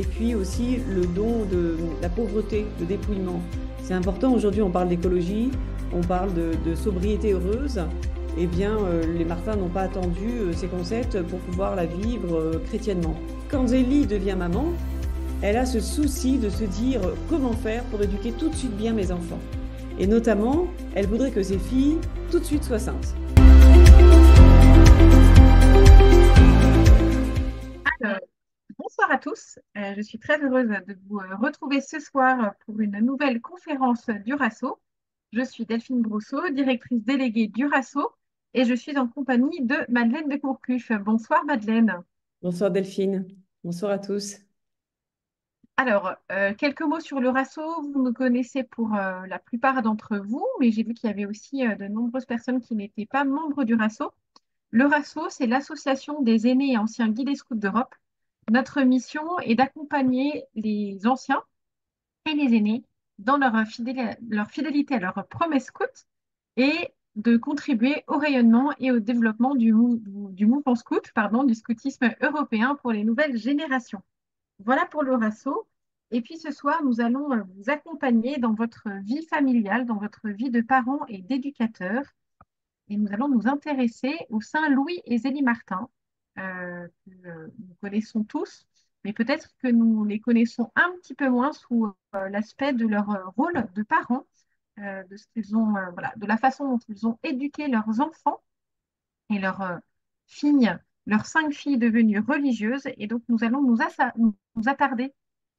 Et puis aussi le don de la pauvreté, le dépouillement. C'est important, aujourd'hui on parle d'écologie, on parle de, sobriété heureuse. Eh bien, euh, les Martins n'ont pas attendu euh, ces concepts pour pouvoir la vivre euh, chrétiennement. Quand Zélie devient maman, elle a ce souci de se dire comment faire pour éduquer tout de suite bien mes enfants. Et notamment, elle voudrait que ses filles tout de suite soient saintes. à tous. Euh, je suis très heureuse de vous euh, retrouver ce soir pour une nouvelle conférence du RASSO. Je suis Delphine Brousseau, directrice déléguée du RASSO, et je suis en compagnie de Madeleine de Courcuf. Bonsoir Madeleine. Bonsoir Delphine. Bonsoir à tous. Alors, euh, quelques mots sur le RASSO. Vous me connaissez pour la plupart d'entre vous, mais j'ai vu qu'il y avait aussi de nombreuses personnes qui n'étaient pas membres du RASSO. Le RASSO, c'est l'association des aînés et anciens guides scouts d'Europe notre mission est d'accompagner les anciens et les aînés dans leur, fidélité, à leur promesse scout et de contribuer au rayonnement et au développement du, mouvement scout, pardon, du scoutisme européen pour les nouvelles générations. Voilà pour le rasso. Et puis ce soir, nous allons euh, vous accompagner dans votre vie familiale, dans votre vie de parents et d'éducateurs. Et nous allons nous intéresser au Saint Louis et Zélie Martin, euh, que nous connaissons tous, mais peut-être que nous les connaissons un petit peu moins sous euh, l'aspect de leur euh, rôle de parents, de, ce qu'ils ont, voilà, de la façon dont ils ont éduqué leurs enfants et leurs filles, leurs cinq filles devenues religieuses. Et donc, nous allons nous, nous attarder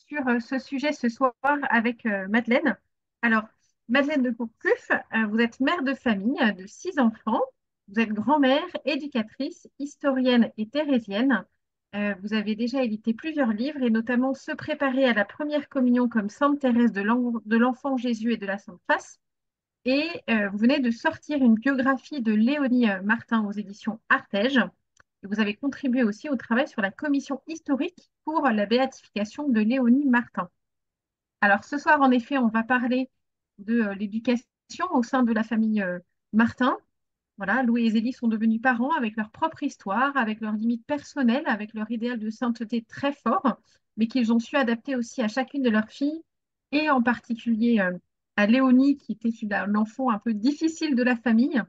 sur ce sujet ce soir avec Madeleine. Alors, Madeleine de Courcuff, vous êtes mère de famille de six enfants. Vous êtes grand-mère, éducatrice, historienne et thérésienne. Euh, vous avez déjà édité plusieurs livres et notamment Se préparer à la première communion comme Sainte Thérèse de l'Enfant Jésus et de la Sainte Face. Et euh, vous venez de sortir une biographie de Léonie euh, Martin aux éditions Artege. Et vous avez contribué aussi au travail sur la commission historique pour la béatification de Léonie Martin. Alors ce soir, en effet, on va parler de l'éducation au sein de la famille Martin, voilà, Louis et Zélie sont devenus parents avec leur propre histoire, avec leurs limites personnelles, avec leur idéal de sainteté très fort, mais qu'ils ont su adapter aussi à chacune de leurs filles, et en particulier euh, à Léonie, qui était l'enfant un peu difficile de la famille.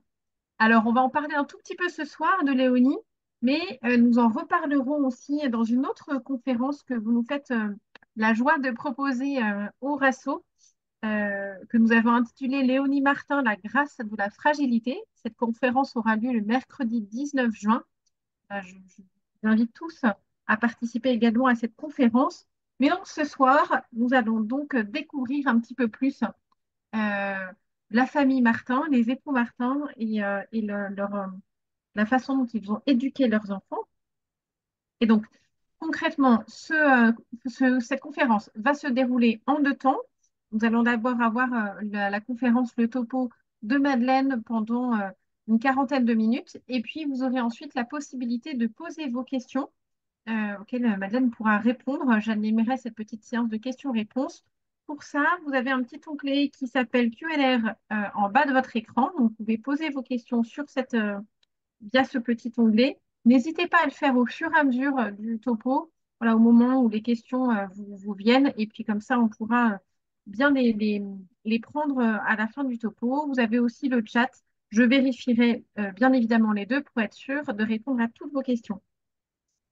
Alors, on va en parler un tout petit peu ce soir de Léonie, mais euh, nous en reparlerons aussi dans une autre conférence que vous nous faites euh, la joie de proposer au RASSO euh, que nous avons intitulé Léonie Martin, la grâce de la fragilité. Cette conférence aura lieu le mercredi 19 juin. Euh, je, vous invite tous à participer également à cette conférence. Mais donc ce soir, nous allons donc découvrir un petit peu plus euh, la famille Martin, les époux Martin et, la façon dont ils ont éduqué leurs enfants. Et donc, concrètement, cette conférence va se dérouler en deux temps. Nous allons d'abord avoir euh, la, conférence Le Topo de Madeleine pendant euh, une quarantaine de minutes. Et puis, vous aurez ensuite la possibilité de poser vos questions euh, auxquelles Madeleine pourra répondre. J'animerai cette petite séance de questions-réponses. Pour ça, vous avez un petit onglet qui s'appelle QLR en bas de votre écran. vous pouvez poser vos questions sur cette, via ce petit onglet. N'hésitez pas à le faire au fur et à mesure du topo, voilà, au moment où les questions vous, viennent. Et puis, comme ça, on pourra bien les, les, prendre euh, à la fin du topo. Vous avez aussi le chat. Je vérifierai euh, bien évidemment les deux pour être sûr de répondre à toutes vos questions.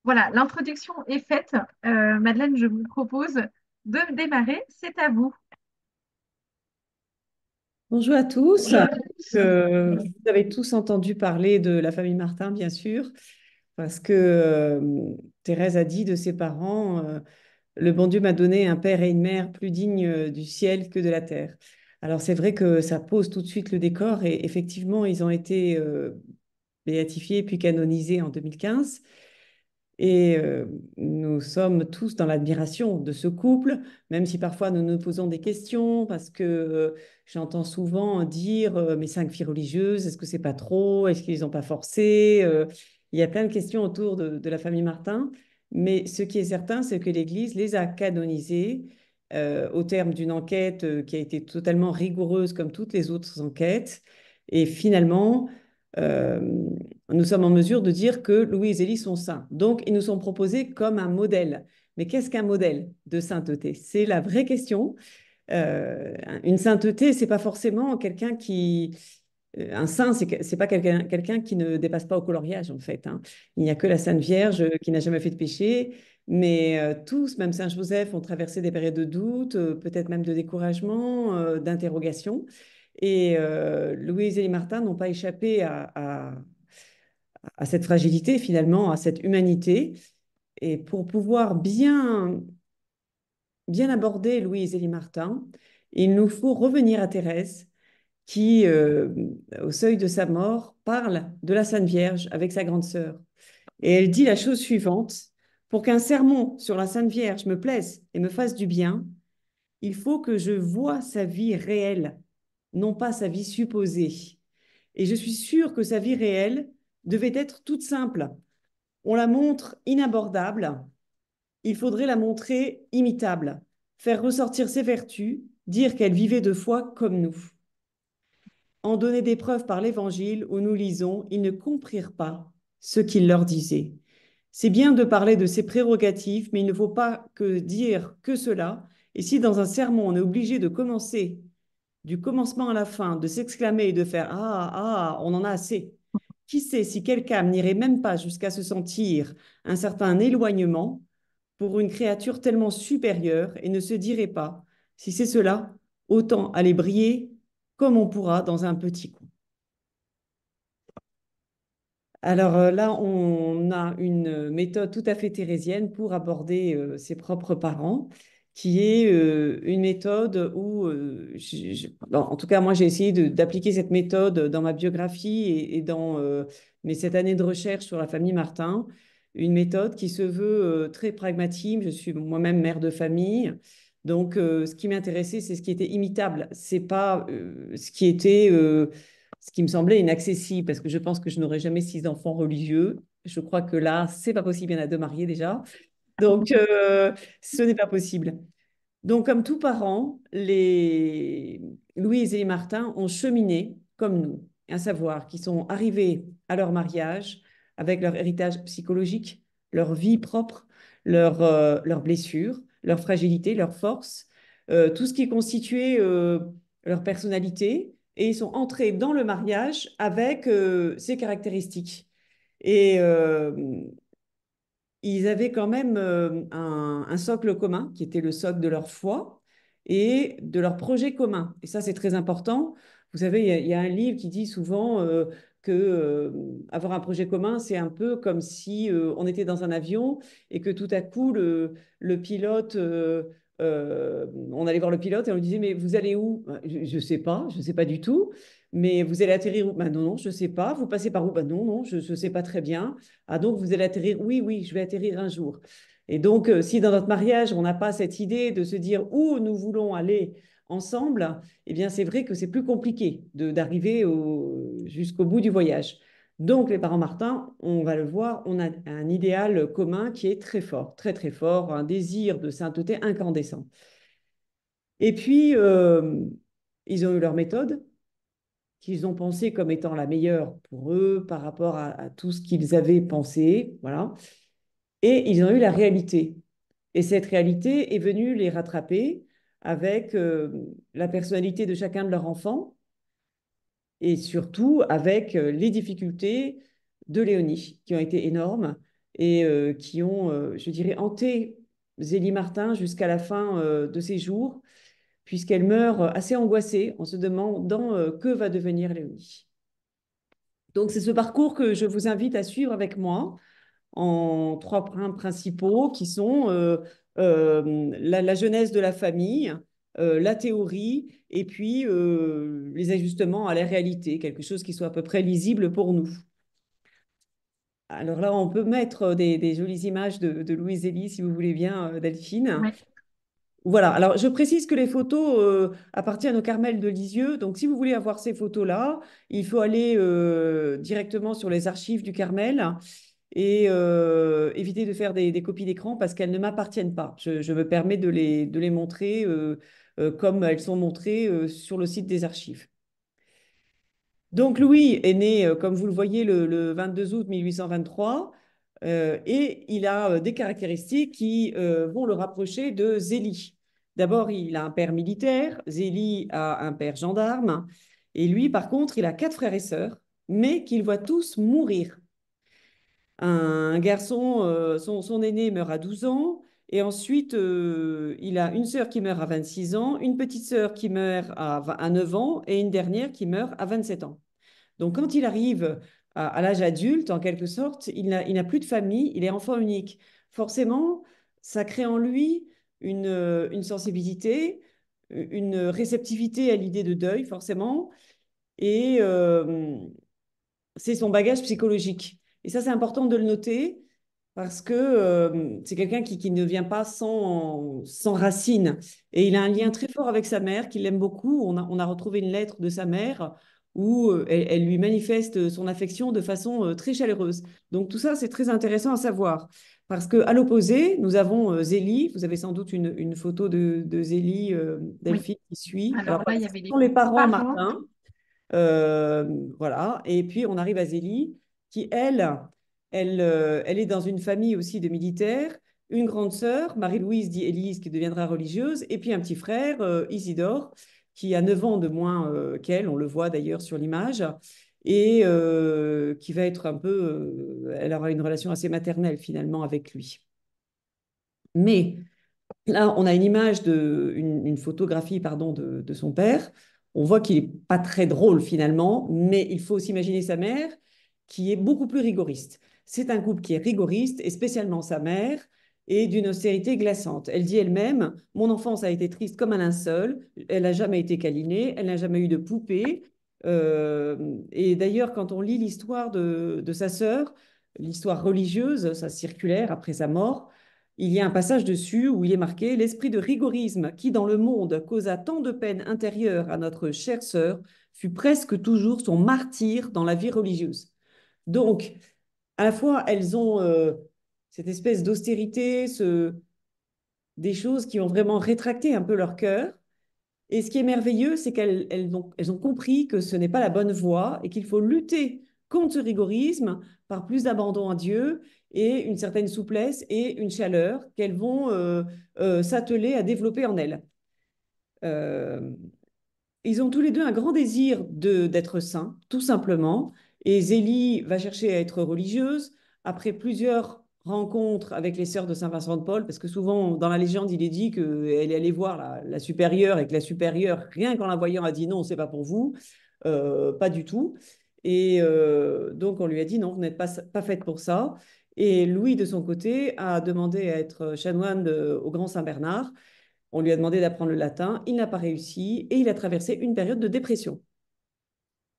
Voilà, l'introduction est faite. Euh, Madeleine, je vous propose de démarrer. C'est à vous. Bonjour à tous. vous avez tous entendu parler de la famille Martin, bien sûr, parce que Thérèse a dit de ses parents le bon Dieu m'a donné un père et une mère plus dignes euh, du ciel que de la terre. Alors c'est vrai que ça pose tout de suite le décor et effectivement, ils ont été euh, béatifiés puis canonisés en 2015. Et euh, nous sommes tous dans l'admiration de ce couple, même si parfois nous nous posons des questions, parce que j'entends souvent dire mes cinq filles religieuses, est-ce que c'est pas trop Est-ce qu'ils n'ont pas forcé Il y a plein de questions autour de la famille Martin. Mais ce qui est certain, c'est que l'Église les a canonisés euh, au terme d'une enquête euh, qui a été totalement rigoureuse comme toutes les autres enquêtes. Et finalement, euh, nous sommes en mesure de dire que Louis et Élie sont saints. Donc, ils nous sont proposés comme un modèle. Mais qu'est-ce qu'un modèle de sainteté C'est la vraie question. une sainteté, c'est pas forcément quelqu'un qui euh, un saint, c'est n'est pas quelqu'un qui ne dépasse pas au coloriage, en fait. Hein. Il n'y a que la Sainte Vierge euh, qui n'a jamais fait de péché, mais euh, tous, même Saint Joseph, ont traversé des périodes de doute, peut-être même de découragement, d'interrogation. Et Louise et Martin n'ont pas échappé à, cette fragilité, finalement, à cette humanité. Et pour pouvoir bien, bien aborder Louise et Martin, il nous faut revenir à Thérèse qui, euh, au seuil de sa mort, parle de la Sainte Vierge avec sa grande sœur. Et elle dit la chose suivante, pour qu'un sermon sur la Sainte Vierge me plaise et me fasse du bien, il faut que je voie sa vie réelle, non pas sa vie supposée. Et je suis sûre que sa vie réelle devait être toute simple. On la montre inabordable, il faudrait la montrer imitable, faire ressortir ses vertus, dire qu'elle vivait de foi comme nous en donner des preuves par l'Évangile où nous lisons ⁇ Ils ne comprirent pas ce qu'il leur disait ⁇ C'est bien de parler de ses prérogatives, mais il ne faut pas que dire que cela. Et si dans un sermon on est obligé de commencer du commencement à la fin, de s'exclamer et de faire ⁇ Ah, ah, on en a assez ⁇ qui sait si quelqu'un n'irait même pas jusqu'à se sentir un certain éloignement pour une créature tellement supérieure et ne se dirait pas, si c'est cela, autant aller briller comme on pourra dans un petit coup. Alors euh, là, on a une méthode tout à fait thérésienne pour aborder euh, ses propres parents, qui est euh, une méthode où, en tout cas, moi, j'ai essayé d'appliquer cette méthode dans ma biographie et, dans mes cette année de recherche sur la famille Martin, une méthode qui se veut très pragmatique. Je suis moi-même mère de famille. Donc, euh, ce qui m'intéressait, c'est ce qui était imitable. C'est pas euh, ce qui était, euh, ce qui me semblait inaccessible, parce que je pense que je n'aurais jamais six enfants religieux. Je crois que là, c'est pas possible. Il y en a deux mariés déjà. Donc, ce n'est pas possible. Donc, comme tous parents, les Louise et Martin ont cheminé comme nous, à savoir qu'ils sont arrivés à leur mariage avec leur héritage psychologique, leur vie propre, leurs leur blessures leur fragilité, leur force, euh, tout ce qui constituait euh, leur personnalité, et ils sont entrés dans le mariage avec euh, ces caractéristiques. Et ils avaient quand même un, socle commun, qui était le socle de leur foi et de leur projet commun. Et ça, c'est très important. Vous savez, il y, a un livre qui dit souvent que avoir un projet commun, c'est un peu comme si on était dans un avion et que tout à coup, le, pilote, on allait voir le pilote et on lui disait, mais vous allez où bah, Je ne sais pas, je ne sais pas du tout. Mais vous allez atterrir où bah, Non, non, je ne sais pas. Vous passez par où ben Non, non, je ne sais pas très bien. Ah donc, vous allez atterrir Oui, oui, je vais atterrir un jour. Et donc, si dans notre mariage, on n'a pas cette idée de se dire où nous voulons aller ensemble, eh bien c'est vrai que c'est plus compliqué d'arriver jusqu'au bout du voyage. Donc les parents Martin, on va le voir, on a un idéal commun qui est très fort, très très fort, un désir de sainteté incandescent. Et puis, euh, ils ont eu leur méthode, qu'ils ont pensé comme étant la meilleure pour eux par rapport à, à tout ce qu'ils avaient pensé, voilà. Et ils ont eu la réalité. Et cette réalité est venue les rattraper avec euh, la personnalité de chacun de leurs enfants et surtout avec euh, les difficultés de Léonie, qui ont été énormes et euh, qui ont, je dirais, hanté Zélie Martin jusqu'à la fin de ses jours, puisqu'elle meurt assez angoissée en se demandant que va devenir Léonie. Donc c'est ce parcours que je vous invite à suivre avec moi en trois points principaux qui sont euh, la, jeunesse de la famille, euh, la théorie, et puis euh, les ajustements à la réalité, quelque chose qui soit à peu près lisible pour nous. Alors là, on peut mettre des, jolies images de, Louise Elie, si vous voulez bien, Delphine. Voilà, alors je précise que les photos appartiennent au Carmel de Lisieux. Donc si vous voulez avoir ces photos-là, il faut aller directement sur les archives du Carmel et euh, éviter de faire des, copies d'écran parce qu'elles ne m'appartiennent pas. Je, me permets de les, montrer euh, euh, comme elles sont montrées sur le site des archives. Donc Louis est né, comme vous le voyez, le, le 22 août 1823 et il a des caractéristiques qui vont le rapprocher de Zélie. D'abord, il a un père militaire, Zélie a un père gendarme et lui, par contre, il a quatre frères et sœurs, mais qu'il voit tous mourir un garçon, euh, son, aîné meurt à 12 ans, et ensuite euh, il a une sœur qui meurt à 26 ans, une petite sœur qui meurt à, 9 ans, et une dernière qui meurt à 27 ans. Donc quand il arrive à, l'âge adulte, en quelque sorte, il n'a plus de famille, il est enfant unique. Forcément, ça crée en lui une, euh, sensibilité, une réceptivité à l'idée de deuil, forcément, et c'est son bagage psychologique. Et ça, c'est important de le noter parce que euh, c'est quelqu'un qui, qui, ne vient pas sans, sans racines. Et il a un lien très fort avec sa mère, qu'il aime beaucoup. On a, on a, retrouvé une lettre de sa mère où euh, elle, lui manifeste son affection de façon euh, très chaleureuse. Donc tout ça, c'est très intéressant à savoir. Parce qu'à l'opposé, nous avons Zélie. Vous avez sans doute une, une photo de, de Zélie, Delphine, qui suit. Alors, là, il y avait les, parents, parents. Martin. voilà. Et puis, on arrive à Zélie qui, elle, elle, euh, elle est dans une famille aussi de militaires, une grande sœur, Marie-Louise dit Élise, qui deviendra religieuse, et puis un petit frère, euh, Isidore, qui a 9 ans de moins euh, qu'elle, on le voit d'ailleurs sur l'image, et qui va être un peu... elle aura une relation assez maternelle finalement avec lui. Mais là, on a une image, de, une, photographie pardon, de, son père. On voit qu'il n'est pas très drôle finalement, mais il faut s'imaginer sa mère qui est beaucoup plus rigoriste. C'est un couple qui est rigoriste, et spécialement sa mère, et d'une austérité glaçante. Elle dit elle-même, mon enfance a été triste comme un linceul, elle n'a jamais été câlinée, elle n'a jamais eu de poupée. Euh, et d'ailleurs, quand on lit l'histoire de, sa sœur, l'histoire religieuse, sa circulaire après sa mort, il y a un passage dessus où il est marqué L'esprit de rigorisme qui, dans le monde, causa tant de peines intérieures à notre chère sœur, fut presque toujours son martyr dans la vie religieuse. Donc, à la fois, elles ont euh, cette espèce d'austérité, des choses qui ont vraiment rétracté un peu leur cœur. Et ce qui est merveilleux, c'est qu'elles ont, compris que ce n'est pas la bonne voie et qu'il faut lutter contre ce rigorisme par plus d'abandon à Dieu et une certaine souplesse et une chaleur qu'elles vont euh, euh, s'atteler à développer en elles. ils ont tous les deux un grand désir d'être saints, tout simplement, et Zélie va chercher à être religieuse. Après plusieurs rencontres avec les sœurs de Saint-Vincent de Paul, parce que souvent dans la légende, il est dit qu'elle est allée voir la, supérieure et que la supérieure, rien qu'en la voyant, a dit non, c'est pas pour vous, euh, pas du tout. Et euh, donc on lui a dit non, vous n'êtes pas, faite pour ça. Et Louis, de son côté, a demandé à être chanoine au Grand Saint-Bernard. On lui a demandé d'apprendre le latin, il n'a pas réussi et il a traversé une période de dépression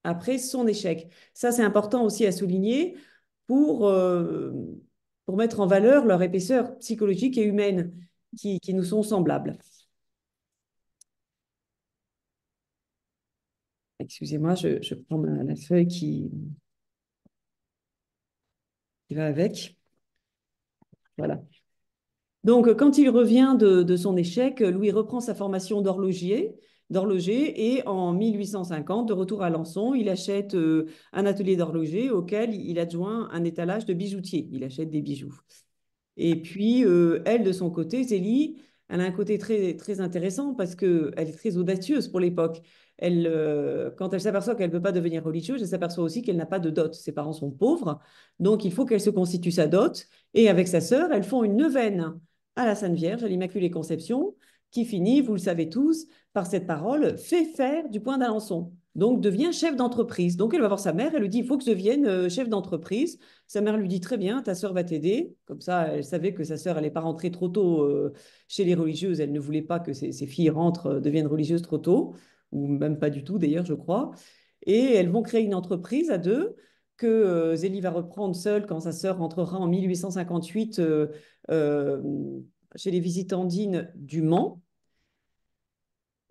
après son échec. Ça, c'est important aussi à souligner pour, euh, pour mettre en valeur leur épaisseur psychologique et humaine qui, qui nous sont semblables. Excusez-moi, je, prends la feuille qui, qui va avec. Voilà. Donc, quand il revient de, de son échec, Louis reprend sa formation d'horlogier d'horloger. Et en 1850, de retour à Lançon, il achète euh, un atelier d'horloger auquel il adjoint un étalage de bijoutiers, Il achète des bijoux. Et puis, euh, elle, de son côté, Zélie, elle a un côté très, très intéressant parce qu'elle est très audacieuse pour l'époque. Elle, euh, quand elle s'aperçoit qu'elle ne peut pas devenir religieuse, elle s'aperçoit aussi qu'elle n'a pas de dot. Ses parents sont pauvres, donc il faut qu'elle se constitue sa dot. Et avec sa sœur, elles font une neuvaine à la Sainte Vierge, à l'Immaculée Conception qui finit, vous le savez tous, par cette parole, fait faire du point d'Alençon. Donc, devient chef d'entreprise. Donc, elle va voir sa mère, elle lui dit, il faut que je devienne euh, chef d'entreprise. Sa mère lui dit, très bien, ta sœur va t'aider. Comme ça, elle savait que sa sœur n'allait pas rentrer trop tôt euh, chez les religieuses. Elle ne voulait pas que ses, filles rentrent, euh, deviennent religieuses trop tôt, ou même pas du tout d'ailleurs, je crois. Et elles vont créer une entreprise à deux que Zélie va reprendre seule quand sa sœur rentrera en 1858 chez les visitandines du Mans.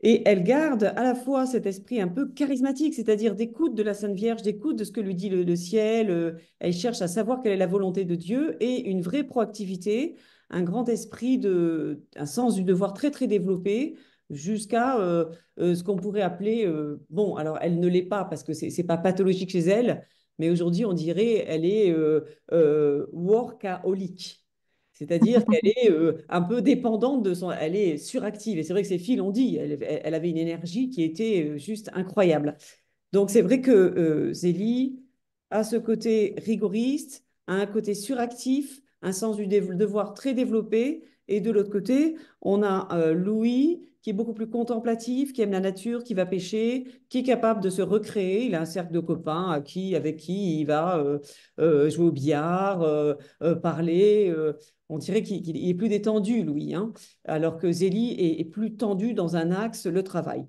Et elle garde à la fois cet esprit un peu charismatique, c'est-à-dire d'écoute de la Sainte Vierge, d'écoute de ce que lui dit le, ciel. Euh, elle cherche à savoir quelle est la volonté de Dieu et une vraie proactivité, un grand esprit, de, un sens du devoir très très développé jusqu'à euh, euh, ce qu'on pourrait appeler, bon, alors elle ne l'est pas parce que ce n'est pas pathologique chez elle, mais aujourd'hui on dirait elle est workaholic. C'est-à-dire qu'elle est euh, un peu dépendante de son. Elle est suractive. Et c'est vrai que ses filles l'ont dit. Elle, avait une énergie qui était euh, juste incroyable. Donc c'est vrai que euh, Zélie a ce côté rigoriste, a un côté suractif, un sens du devoir très développé. Et de l'autre côté, on a euh, Louis qui est beaucoup plus contemplatif, qui aime la nature, qui va pêcher, qui est capable de se recréer. Il a un cercle de copains à qui, avec qui il va euh, euh, jouer au billard, parler. on dirait qu'il est plus détendu, Louis, hein, alors que Zélie est, plus tendue dans un axe, le travail.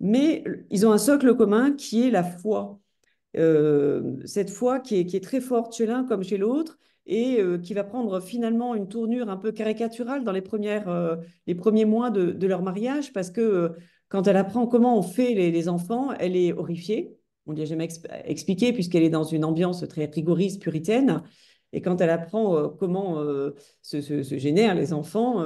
Mais ils ont un socle commun qui est la foi. cette foi qui est, qui est, très forte chez l'un comme chez l'autre, et euh, qui va prendre finalement une tournure un peu caricaturale dans les, euh, les premiers mois de, leur mariage, parce que euh, quand elle apprend comment on fait les, enfants, elle est horrifiée. On ne lui a jamais expliqué, puisqu'elle est dans une ambiance très rigoriste, puritaine. Et quand elle apprend comment se, génèrent les enfants,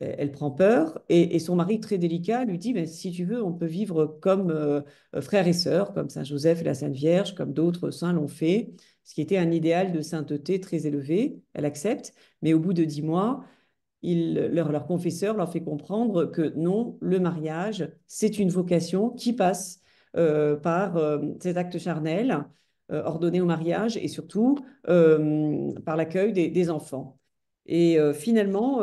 elle prend peur et, son mari très délicat lui dit si tu veux on peut vivre comme frère frères et sœurs comme saint Joseph et la Sainte Vierge comme d'autres saints l'ont fait ce qui était un idéal de sainteté très élevé. Elle accepte, mais au bout de dix mois, leur, confesseur leur fait comprendre que non, le mariage, c'est une vocation qui passe euh, par euh, cet acte charnel euh, ordonné au mariage et surtout par l'accueil des, enfants. Et finalement,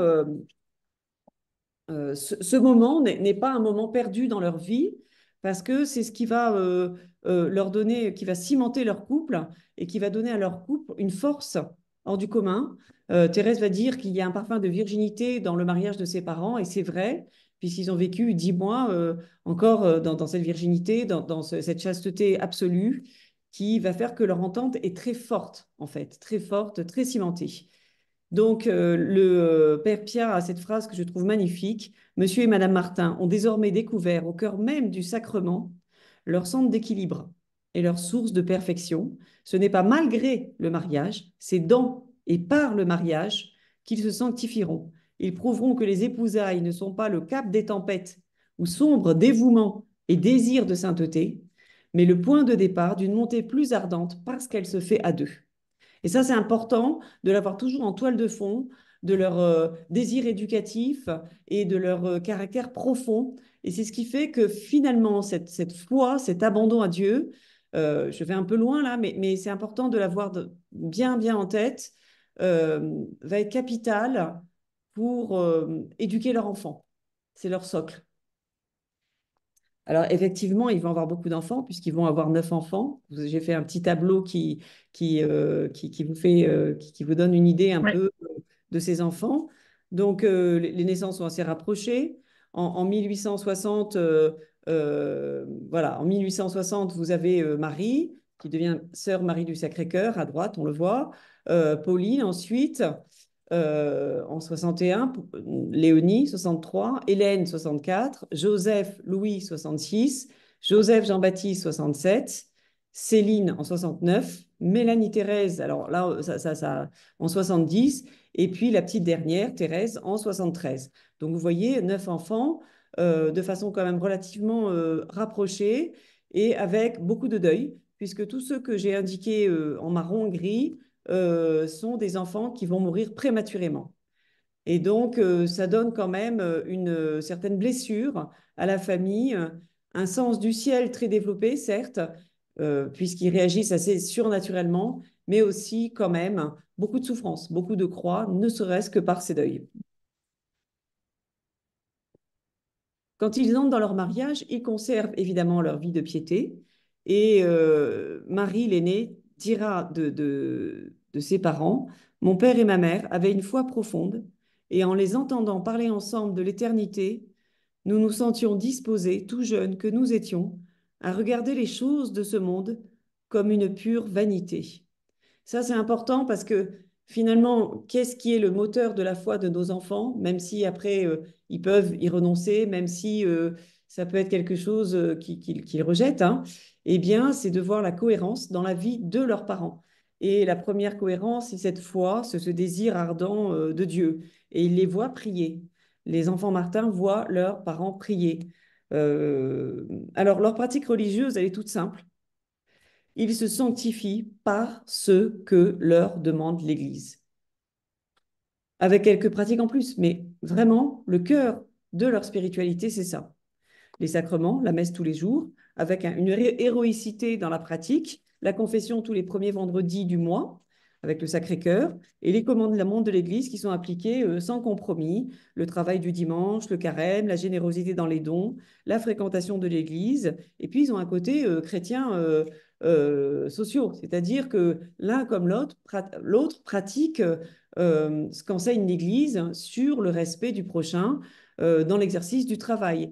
ce, moment n'est pas un moment perdu dans leur vie, parce que c'est ce qui va euh, euh, leur donner, qui va cimenter leur couple et qui va donner à leur couple une force hors du commun. Euh, Thérèse va dire qu'il y a un parfum de virginité dans le mariage de ses parents, et c'est vrai, puisqu'ils ont vécu dix mois encore dans, cette virginité, dans, cette chasteté absolue, qui va faire que leur entente est très forte, en fait, très forte, très cimentée. Donc, le père Pierre a cette phrase que je trouve magnifique. Monsieur et Madame Martin ont désormais découvert au cœur même du sacrement leur centre d'équilibre et leur source de perfection. Ce n'est pas malgré le mariage, c'est dans et par le mariage qu'ils se sanctifieront. Ils prouveront que les épousailles ne sont pas le cap des tempêtes ou sombre dévouement et désir de sainteté, mais le point de départ d'une montée plus ardente parce qu'elle se fait à deux. Et ça, c'est important de l'avoir toujours en toile de fond de leur euh, désir éducatif et de leur euh, caractère profond. Et c'est ce qui fait que finalement, cette, cette foi, cet abandon à Dieu, euh, je vais un peu loin là, mais, mais c'est important de l'avoir bien, bien en tête, va être capital pour éduquer leur enfant. C'est leur socle. Alors effectivement, ils vont avoir beaucoup d'enfants puisqu'ils vont avoir neuf enfants. J'ai fait un petit tableau qui qui, qui, vous fait qui, vous donne une idée un peu de ses enfants. Donc, euh, les naissances sont assez rapprochées. En, 1860, euh, euh, voilà, en 1860, vous avez Marie, qui devient sœur Marie du Sacré-Cœur, à droite, on le voit. Pauline, ensuite, en 61, Léonie, 63, Hélène, 64, Joseph, Louis, 66, Joseph, Jean-Baptiste, 67, Céline, en 69, Mélanie Thérèse, alors là, ça, ça, ça, en 70, et puis la petite dernière, Thérèse, en 73. Donc vous voyez, neuf enfants euh, de façon quand même relativement euh, rapprochée et avec beaucoup de deuil, puisque tous ceux que j'ai indiqués euh, en marron gris sont des enfants qui vont mourir prématurément. Et donc, ça donne quand même une certaine blessure à la famille, un sens du ciel très développé, certes, euh, puisqu'ils réagissent assez surnaturellement, mais aussi quand même beaucoup de souffrance, beaucoup de croix, ne serait-ce que par ces deuils. Quand ils entrent dans leur mariage, ils conservent évidemment leur vie de piété, et euh, Marie, l'aînée, dira de, de ses parents, Mon père et ma mère avaient une foi profonde, et en les entendant parler ensemble de l'éternité, nous nous sentions disposés, tout jeunes que nous étions, à regarder les choses de ce monde comme une pure vanité. Ça, c'est important parce que finalement, qu'est-ce qui est le moteur de la foi de nos enfants, même si après, euh, ils peuvent y renoncer, même si euh, ça peut être quelque chose euh, qu'ils rejettent, hein, eh bien, c'est de voir la cohérence dans la vie de leurs parents. Et la première cohérence, c'est cette foi, ce, ce désir ardent de Dieu. Et ils les voient prier. Les enfants Martin voient leurs parents prier. Euh, alors, leur pratique religieuse, elle est toute simple. Ils se sanctifient par ce que leur demande l'Église. Avec quelques pratiques en plus, mais vraiment, le cœur de leur spiritualité, c'est ça. Les sacrements, la messe tous les jours, avec une héroïcité dans la pratique, la confession tous les premiers vendredis du mois, avec le Sacré-Cœur, et les commandements de de l'Église qui sont appliqués euh, sans compromis, le travail du dimanche, le carême, la générosité dans les dons, la fréquentation de l'Église, et puis ils ont un côté euh, chrétien euh, sociaux, c'est-à-dire que l'un comme l'autre, l'autre pratique ce qu'enseigne l'Église sur le respect du prochain dans l'exercice du travail.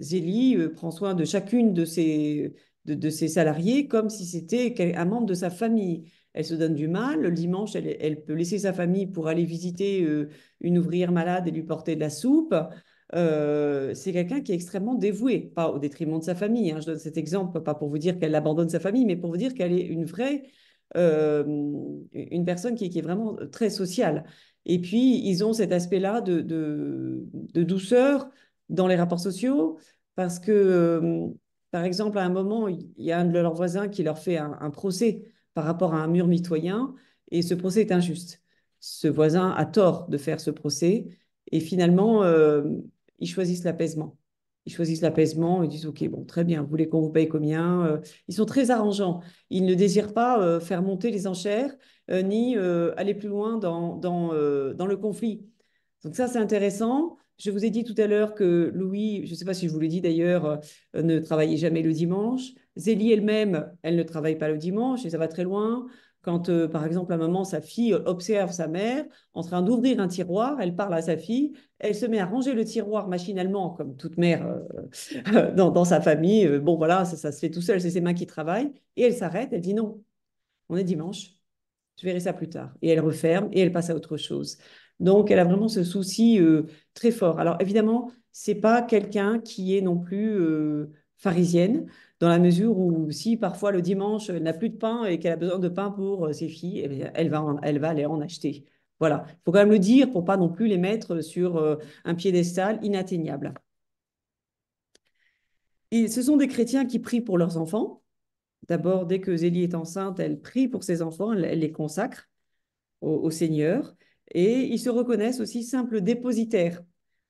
Zélie prend soin de chacune de ses, de ses salariés comme si c'était un membre de sa famille elle se donne du mal. Le dimanche, elle, peut laisser sa famille pour aller visiter euh, une ouvrière malade et lui porter de la soupe. Euh, c'est quelqu'un qui est extrêmement dévoué, pas au détriment de sa famille. Hein. Je donne cet exemple, pas pour vous dire qu'elle abandonne sa famille, mais pour vous dire qu'elle est une vraie, euh, une personne qui, est vraiment très sociale. Et puis, ils ont cet aspect-là de, douceur dans les rapports sociaux, parce que, par exemple, à un moment, il y a un de leurs voisins qui leur fait un procès par rapport à un mur mitoyen et ce procès est injuste. Ce voisin a tort de faire ce procès et finalement, euh, ils choisissent l'apaisement. Ils choisissent l'apaisement, ils disent Ok, bon, très bien, vous voulez qu'on vous paye combien euh, Ils sont très arrangeants. Ils ne désirent pas euh, faire monter les enchères ni aller plus loin dans, dans, dans, le conflit. Donc, ça, c'est intéressant. Je vous ai dit tout à l'heure que Louis, je ne sais pas si je vous l'ai dit d'ailleurs, ne travaillait jamais le dimanche. Zélie elle-même, elle ne travaille pas le dimanche et ça va très loin. Quand, euh, par exemple, un moment, sa fille euh, observe sa mère en train d'ouvrir un tiroir, elle parle à sa fille, elle se met à ranger le tiroir machinalement, comme toute mère euh, dans, sa famille. Bon, voilà, ça, se fait tout seul, c'est ses mains qui travaillent. Et elle s'arrête, elle dit non, on est dimanche, je verrai ça plus tard. Et elle referme et elle passe à autre chose. Donc, elle a vraiment ce souci très fort. Alors, évidemment, c'est pas quelqu'un qui est non plus pharisienne dans la mesure où si parfois le dimanche, elle n'a plus de pain et qu'elle a besoin de pain pour euh, ses filles, eh elle, va elle va aller en acheter. Voilà, il faut quand même le dire pour pas non plus les mettre sur euh, un piédestal inatteignable. Et ce sont des chrétiens qui prient pour leurs enfants. D'abord, dès que Zélie est enceinte, elle prie pour ses enfants, elle, les consacre au, Seigneur. Et ils se reconnaissent aussi simples dépositaires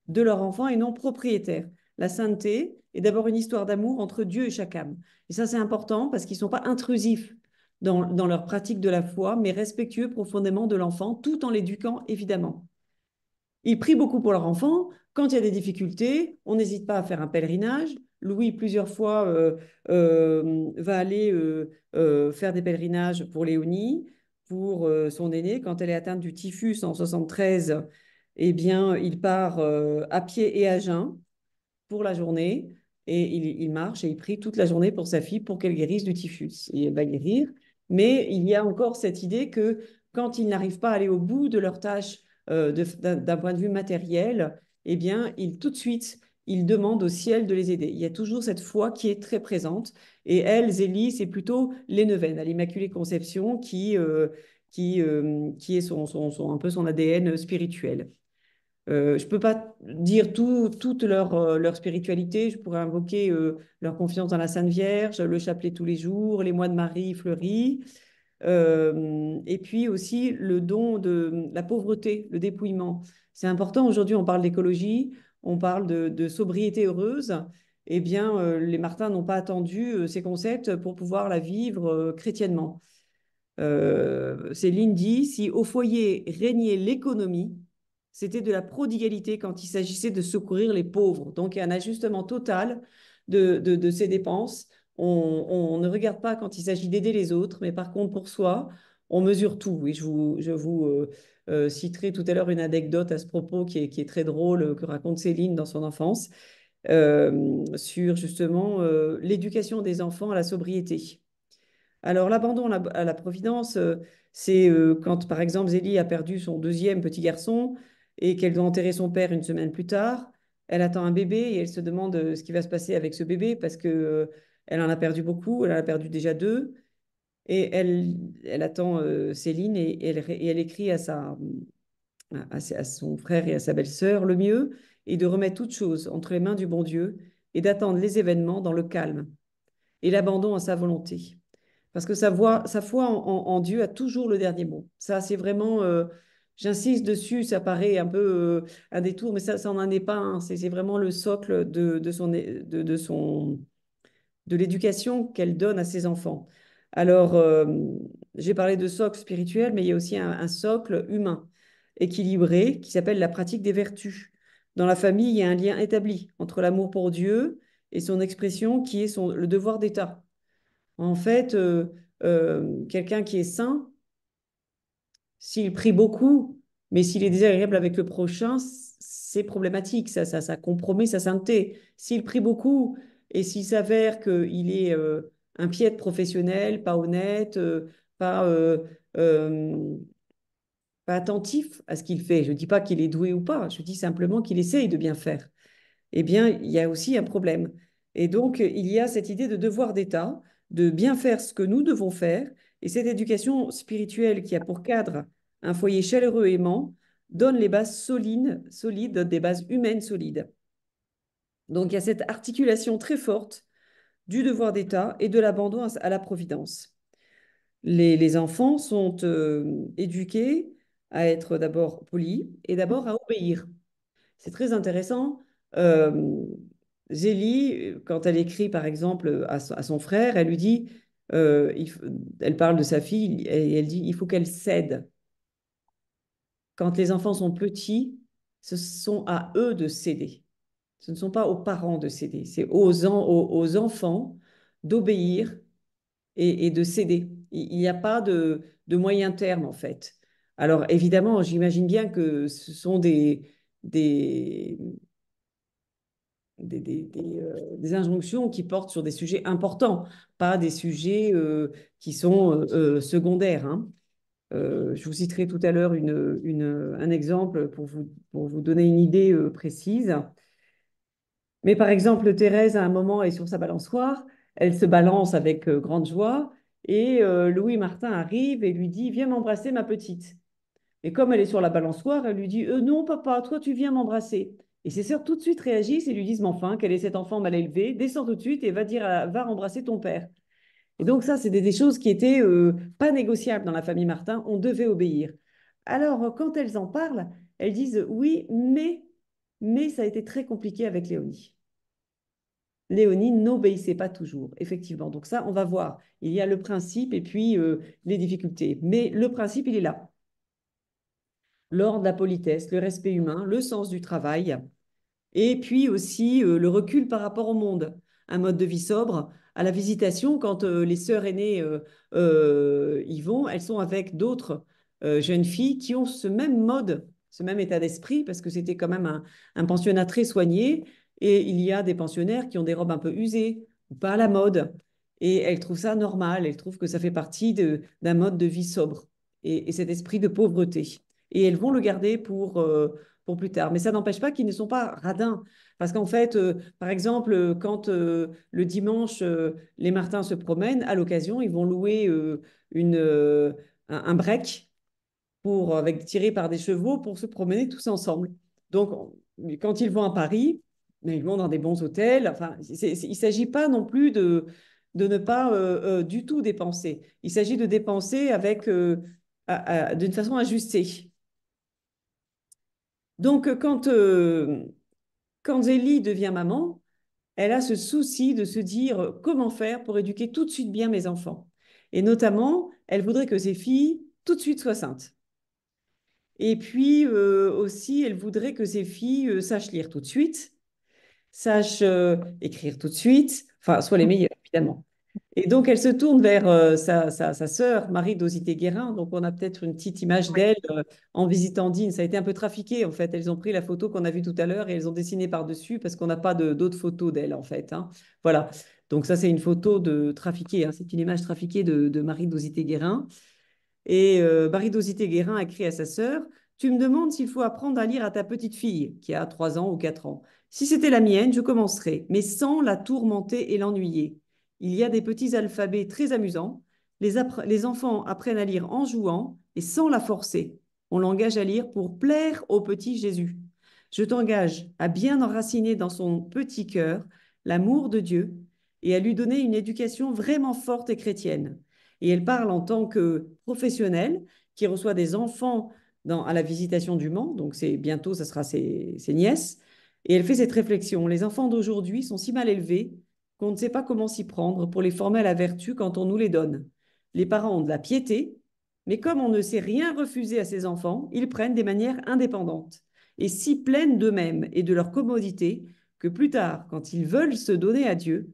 de leurs enfants et non propriétaires la sainteté est d'abord une histoire d'amour entre Dieu et chaque âme. Et ça, c'est important parce qu'ils ne sont pas intrusifs dans, leur pratique de la foi, mais respectueux profondément de l'enfant, tout en l'éduquant, évidemment. Ils prient beaucoup pour leur enfant. Quand il y a des difficultés, on n'hésite pas à faire un pèlerinage. Louis, plusieurs fois, euh, euh, va aller euh, faire des pèlerinages pour Léonie, pour son aînée. Quand elle est atteinte du typhus en 73, eh bien, il part à pied et à jeun pour la journée. Et il, marche et il prie toute la journée pour sa fille pour qu'elle guérisse du typhus. Et elle va guérir. Mais il y a encore cette idée que quand ils n'arrivent pas à aller au bout de leur tâche euh, d'un point de vue matériel, eh bien, ils, tout de suite, ils demandent au ciel de les aider. Il y a toujours cette foi qui est très présente. Et elle, Zélie, c'est plutôt les neuvaines à l'Immaculée Conception qui, euh, qui, euh, qui est son, son, un peu son ADN spirituel. Euh, je ne peux pas dire tout, toute leur, euh, leur, spiritualité. Je pourrais invoquer euh, leur confiance dans la Sainte Vierge, le chapelet tous les jours, les mois de Marie fleuris, et puis aussi le don de la pauvreté, le dépouillement. C'est important. Aujourd'hui, on parle d'écologie, on parle de, de, sobriété heureuse. Eh bien, les Martins n'ont pas attendu ces concepts pour pouvoir la vivre chrétiennement. Céline dit, si au foyer régnait l'économie, c'était de la prodigalité quand il s'agissait de secourir les pauvres. Donc, il y a un ajustement total de, de, ces dépenses. On, ne regarde pas quand il s'agit d'aider les autres, mais par contre, pour soi, on mesure tout. Et je vous, je vous euh, euh, citerai tout à l'heure une anecdote à ce propos qui est, qui est très drôle, euh, que raconte Céline dans son enfance, sur justement l'éducation des enfants à la sobriété. Alors, l'abandon à, la, à, la providence, c'est quand, par exemple, Zélie a perdu son deuxième petit garçon, et qu'elle doit enterrer son père une semaine plus tard, elle attend un bébé et elle se demande euh, ce qui va se passer avec ce bébé parce que euh, elle en a perdu beaucoup, elle en a perdu déjà deux. Et elle, elle attend euh, Céline et, elle, et, elle, écrit à, sa, à, à son frère et à sa belle-sœur le mieux et de remettre toutes choses entre les mains du bon Dieu et d'attendre les événements dans le calme et l'abandon à sa volonté. Parce que sa, voix, sa foi en, Dieu a toujours le dernier mot. Ça, c'est vraiment... J'insiste dessus, ça paraît un peu euh, un détour, mais ça, ça n'en est pas. C'est vraiment le socle de, son, de, son, de l'éducation qu'elle donne à ses enfants. Alors, euh, j'ai parlé de socle spirituel, mais il y a aussi un, socle humain, équilibré, qui s'appelle la pratique des vertus. Dans la famille, il y a un lien établi entre l'amour pour Dieu et son expression qui est son, le devoir d'État. En fait, euh, quelqu'un qui est saint, s'il prie beaucoup, mais s'il est désagréable avec le prochain, c'est problématique, ça, compromet sa sainteté. S'il prie beaucoup et s'il s'avère qu'il est euh, un piètre professionnel, pas honnête, euh, euh, pas attentif à ce qu'il fait, je ne dis pas qu'il est doué ou pas, je dis simplement qu'il essaye de bien faire, eh bien, il y a aussi un problème. Et donc, il y a cette idée de devoir d'État, de bien faire ce que nous devons faire, et cette éducation spirituelle qui a pour cadre un foyer chaleureux et aimant donne les bases solides, des bases humaines solides. Donc il y a cette articulation très forte du devoir d'État et de l'abandon à la providence. Les, enfants sont euh, éduqués à être d'abord polis et d'abord à obéir. C'est très intéressant. Euh, Zélie, quand elle écrit par exemple à, son frère, elle lui dit euh, elle parle de sa fille et elle dit il faut qu'elle cède. Quand les enfants sont petits, ce sont à eux de céder. Ce ne sont pas aux parents de céder, c'est aux, aux, enfants d'obéir et, et, de céder. Il n'y a pas de, de, moyen terme en fait. Alors évidemment, j'imagine bien que ce sont des, des, euh, des, injonctions qui portent sur des sujets importants, pas des sujets euh, qui sont euh, secondaires. Hein. je vous citerai tout à l'heure un exemple pour vous, pour vous donner une idée précise. Mais par exemple, Thérèse, à un moment, est sur sa balançoire, elle se balance avec grande joie, et Louis Martin arrive et lui dit, viens m'embrasser ma petite. Et comme elle est sur la balançoire, elle lui dit, non, papa, toi, tu viens m'embrasser. Et ses sœurs tout de suite réagissent et lui disent, mais enfin, quel est cet enfant mal élevé Descends tout de suite et va dire, va embrasser ton père. Et donc ça, c'était des, choses qui étaient euh, pas négociables dans la famille Martin. On devait obéir. Alors, quand elles en parlent, elles disent, oui, mais, mais ça a été très compliqué avec Léonie. Léonie n'obéissait pas toujours, effectivement. Donc ça, on va voir. Il y a le principe et puis euh, les difficultés. Mais le principe, il est là l'ordre, la politesse, le respect humain, le sens du travail, et puis aussi euh, le recul par rapport au monde, un mode de vie sobre. À la visitation, quand euh, les sœurs aînées euh, y vont, elles sont avec d'autres jeunes filles qui ont ce même mode, ce même état d'esprit, parce que c'était quand même un, pensionnat très soigné, et il y a des pensionnaires qui ont des robes un peu usées, ou pas à la mode, et elles trouvent ça normal, elles trouvent que ça fait partie d'un mode de vie sobre, et cet esprit de pauvreté et elles vont le garder pour, euh, pour plus tard. Mais ça n'empêche pas qu'ils ne sont pas radins. Parce qu'en fait, euh, par exemple, quand euh, le dimanche, les Martins se promènent, à l'occasion, ils vont louer une, un, break pour, avec, tiré par des chevaux pour se promener tous ensemble. Donc, quand ils vont à Paris, mais ben, ils vont dans des bons hôtels. Enfin, il ne s'agit pas non plus de, de ne pas du tout dépenser. Il s'agit de dépenser avec d'une façon ajustée. Donc, euh, euh, quand, Zélie devient maman, elle a ce souci de se dire euh, comment faire pour éduquer tout de suite bien mes enfants. Et notamment, elle voudrait que ses filles, tout de suite, soient saintes. Et puis aussi, elle voudrait que ses filles sachent lire tout de suite, sachent écrire tout de suite, enfin, soient les meilleures, évidemment. Et donc, elle se tourne vers euh, sa, sœur, Marie d'Osité-Guérin. Donc, on a peut-être une petite image d'elle euh, en visitant Dine. Ça a été un peu trafiqué, en fait. Elles ont pris la photo qu'on a vue tout à l'heure et elles ont dessiné par-dessus parce qu'on n'a pas d'autres photos d'elle, en fait. Hein. Voilà. Donc, ça, c'est une photo de trafiquée. Hein. C'est une image trafiquée de, Marie d'Osité-Guérin. Et euh, Marie d'Osité-Guérin a écrit à sa sœur Tu me demandes s'il faut apprendre à lire à ta petite fille, qui a 3 ans ou 4 ans. Si c'était la mienne, je commencerais, mais sans la tourmenter et l'ennuyer. Il y a des petits alphabets très amusants. Les, enfants apprennent à lire en jouant et sans la forcer. On l'engage à lire pour plaire au petit Jésus. Je t'engage à bien enraciner dans son petit cœur l'amour de Dieu et à lui donner une éducation vraiment forte et chrétienne. Et elle parle en tant que professionnelle qui reçoit des enfants à la visitation du Mans, donc c'est bientôt, ça sera ses nièces, et elle fait cette réflexion. Les enfants d'aujourd'hui sont si mal élevés qu'on ne sait pas comment s'y prendre pour les former à la vertu quand on nous les donne. Les parents ont de la piété, mais comme on ne sait rien refuser à ses enfants, ils prennent des manières indépendantes et si pleines d'eux-mêmes et de leur commodité que plus tard, quand ils veulent se donner à Dieu,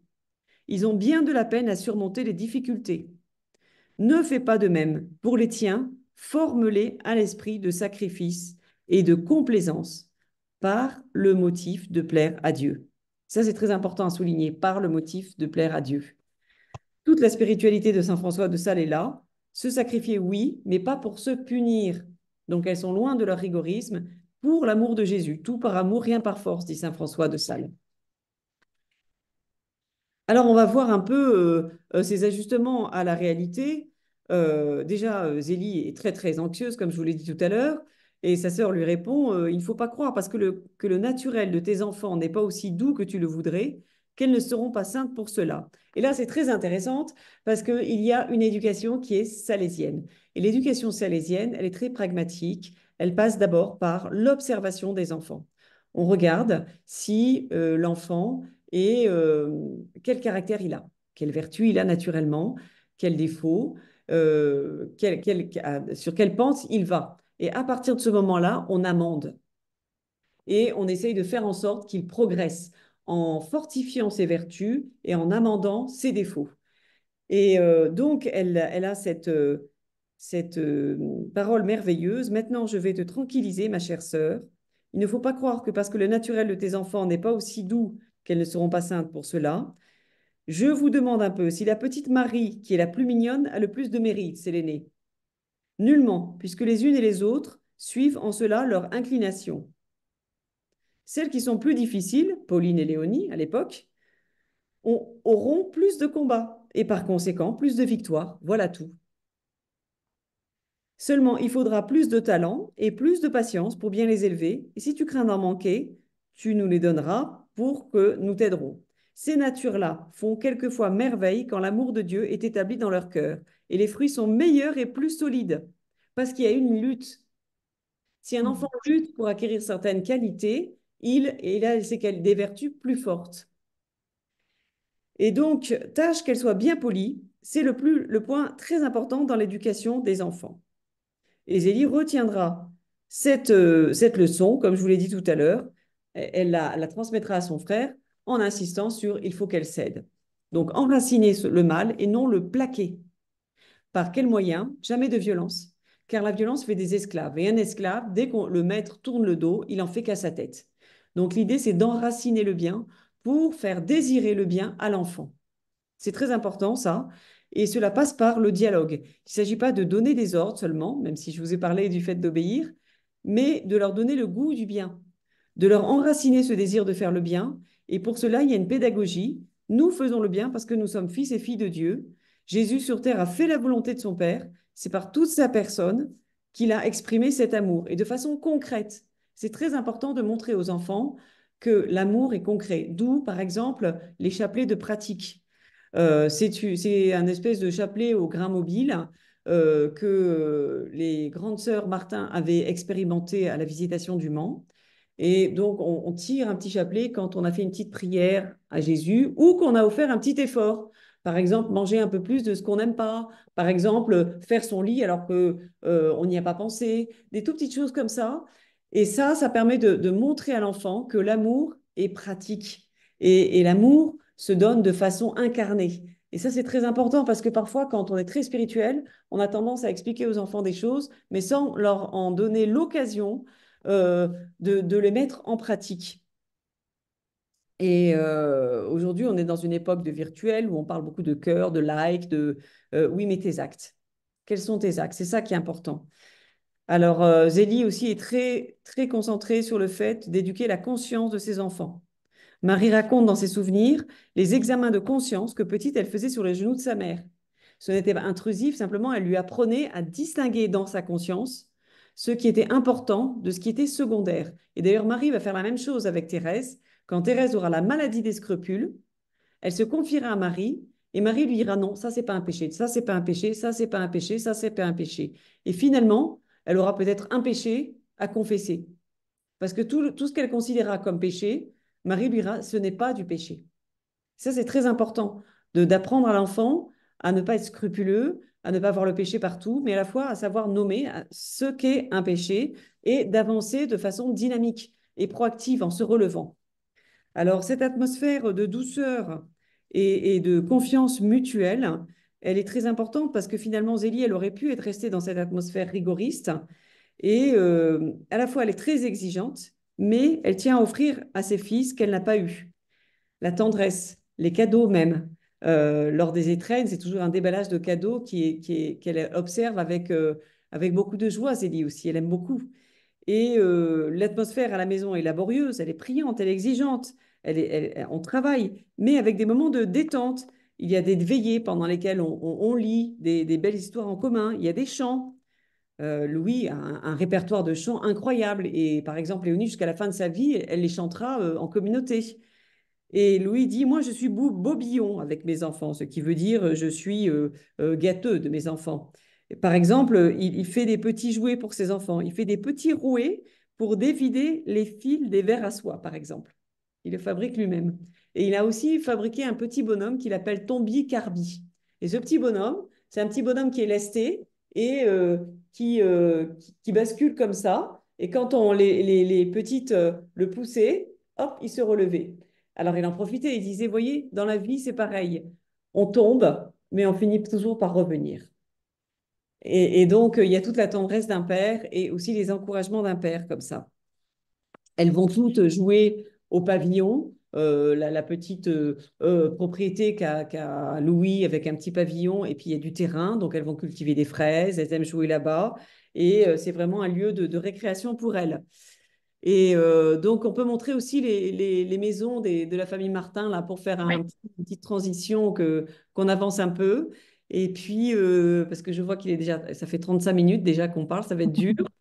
ils ont bien de la peine à surmonter les difficultés. Ne fais pas de même pour les tiens, forme-les à l'esprit de sacrifice et de complaisance par le motif de plaire à Dieu. Ça, c'est très important à souligner, par le motif de plaire à Dieu. Toute la spiritualité de Saint François de Sales est là. Se sacrifier, oui, mais pas pour se punir. Donc elles sont loin de leur rigorisme, pour l'amour de Jésus. Tout par amour, rien par force, dit Saint François de Sales. Alors on va voir un peu euh, euh, ces ajustements à la réalité. Euh, déjà, Zélie est très très anxieuse, comme je vous l'ai dit tout à l'heure. Et sa sœur lui répond euh, Il ne faut pas croire, parce que le, que le naturel de tes enfants n'est pas aussi doux que tu le voudrais, qu'elles ne seront pas saintes pour cela. Et là, c'est très intéressant parce qu'il y a une éducation qui est salésienne. Et l'éducation salésienne, elle est très pragmatique. Elle passe d'abord par l'observation des enfants. On regarde si euh, l'enfant est. Euh, quel caractère il a, quelle vertu il a naturellement, quel défaut, sur quelle pente il va. Et à partir de ce moment-là, on amende. Et on essaye de faire en sorte qu'il progresse en fortifiant ses vertus et en amendant ses défauts. Et euh, donc, elle, a cette, euh, cette euh, parole merveilleuse. Maintenant, je vais te tranquilliser, ma chère sœur. Il ne faut pas croire que parce que le naturel de tes enfants n'est pas aussi doux qu'elles ne seront pas saintes pour cela. Je vous demande un peu si la petite Marie, qui est la plus mignonne, a le plus de mérite, c'est l'aînée. Nullement, puisque les unes et les autres suivent en cela leur inclination. Celles qui sont plus difficiles, Pauline et Léonie à l'époque, auront plus de combats et par conséquent plus de victoires. Voilà tout. Seulement, il faudra plus de talent et plus de patience pour bien les élever. Et si tu crains d'en manquer, tu nous les donneras pour que nous t'aiderons. Ces natures-là font quelquefois merveille quand l'amour de Dieu est établi dans leur cœur, et les fruits sont meilleurs et plus solides, parce qu'il y a une lutte. Si un enfant hmm. lutte pour acquérir certaines qualités, il, a des vertus plus fortes. Et donc, tâche qu'elle soit bien polie, c'est le, le point très important dans l'éducation des enfants. Et Zélie retiendra cette, euh, cette leçon, comme je vous l'ai dit tout à l'heure, elle la transmettra à son frère en insistant sur il faut qu'elle cède. Donc enraciner le mal et non le plaquer. Par quel moyen Jamais de violence, car la violence fait des esclaves. Et un esclave, dès que le maître tourne le dos, il en fait qu'à sa tête. Donc l'idée, c'est d'enraciner le bien pour faire désirer le bien à l'enfant. C'est très important ça. Et cela passe par le dialogue. Il ne s'agit pas de donner des ordres seulement, même si je vous ai parlé du fait d'obéir, mais de leur donner le goût du bien, de leur enraciner ce désir de faire le bien et pour cela, il y a une pédagogie. Nous faisons le bien parce que nous sommes fils et filles de Dieu. Jésus sur terre a fait la volonté de son Père. C'est par toute sa personne qu'il a exprimé cet amour et de façon concrète. C'est très important de montrer aux enfants que l'amour est concret, d'où par exemple les chapelets de pratique. Euh, c'est un espèce de chapelet au grain mobile euh, que les grandes sœurs Martin avaient expérimenté à la visitation du Mans et donc, on, tire un petit chapelet quand on a fait une petite prière à Jésus ou qu'on a offert un petit effort. Par exemple, manger un peu plus de ce qu'on n'aime pas. Par exemple, faire son lit alors qu'on euh, n'y a pas pensé. Des tout petites choses comme ça. Et ça, ça permet de, montrer à l'enfant que l'amour est pratique et l'amour se donne de façon incarnée. Et ça, c'est très important parce que parfois, quand on est très spirituel, on a tendance à expliquer aux enfants des choses, mais sans leur en donner l'occasion euh, de, les mettre en pratique. Et euh, aujourd'hui, on est dans une époque de virtuel où on parle beaucoup de cœur, de like, de euh, oui, mais tes actes. Quels sont tes actes C'est ça qui est important. Alors, Zélie aussi est très, très concentrée sur le fait d'éduquer la conscience de ses enfants. Marie raconte dans ses souvenirs les examens de conscience que petite elle faisait sur les genoux de sa mère. Ce n'était pas intrusif, simplement elle lui apprenait à distinguer dans sa conscience ce qui était important de ce qui était secondaire. Et d'ailleurs, Marie va faire la même chose avec Thérèse. Quand Thérèse aura la maladie des scrupules, elle se confiera à Marie et Marie lui dira non, ça c'est pas un péché, ça c'est pas un péché, ça c'est pas un péché, ça c'est pas un péché. Et finalement, elle aura peut-être un péché à confesser. Parce que tout, tout ce qu'elle considérera comme péché, Marie lui dira ce n'est pas du péché. Ça c'est très important d'apprendre à l'enfant à ne pas être scrupuleux, à ne pas voir le péché partout, mais à la fois à savoir nommer euh, ce qu'est un péché et d'avancer de façon dynamique et proactive en se relevant. Alors cette atmosphère de douceur et, de confiance mutuelle, elle est très importante parce que finalement Zélie, elle aurait pu être restée dans cette atmosphère rigoriste et euh, à la fois elle est très exigeante, mais elle tient à offrir à ses fils qu'elle n'a pas eu. La tendresse, les cadeaux même, euh, lors des étrennes, c'est toujours un déballage de cadeaux qu'elle observe euh, avec, beaucoup de joie, Zélie aussi, elle aime beaucoup. Et euh, l'atmosphère à la maison est laborieuse, elle est priante, elle est exigeante, on travaille, mais avec des moments de détente. Il y a des veillées pendant lesquelles on, lit des, belles histoires en commun, il y a des chants. Louis a un, répertoire de chants incroyable et par exemple, Léonie, jusqu'à la fin de sa vie, elle les chantera en communauté. Et Louis dit, moi, je suis bobillon avec mes enfants, ce qui veut dire euh, je suis euh, euh, gâteux de mes enfants. Par exemple, il, fait des petits jouets pour ses enfants. Il fait des petits rouets pour dévider les fils des verres à soie, par exemple. Il le fabrique lui-même. Et il a aussi fabriqué un petit bonhomme qu'il appelle Tombi Carbi. Et ce petit bonhomme, c'est un petit bonhomme qui est lesté et qui, bascule comme ça. Et quand on les, petites le poussaient, hop, il se relevait. Alors il en profitait, il disait, voyez, dans la vie, c'est pareil. On tombe, mais on finit toujours par revenir. Et, donc, il y a toute la tendresse d'un père et aussi les encouragements d'un père comme ça. Elles vont toutes jouer au pavillon, euh, la, petite euh, euh, propriété qu'a Louis avec un petit pavillon et puis il y a du terrain, donc elles vont cultiver des fraises, elles aiment jouer là-bas et c'est vraiment un lieu de récréation pour elles. Et euh, donc, on peut montrer aussi les, les, maisons des, de la famille Martin là, pour faire une petite transition, que, qu'on avance un peu. Et puis, euh, parce que je vois qu'il est déjà, ça fait 35 minutes déjà qu'on parle, ça va être dur.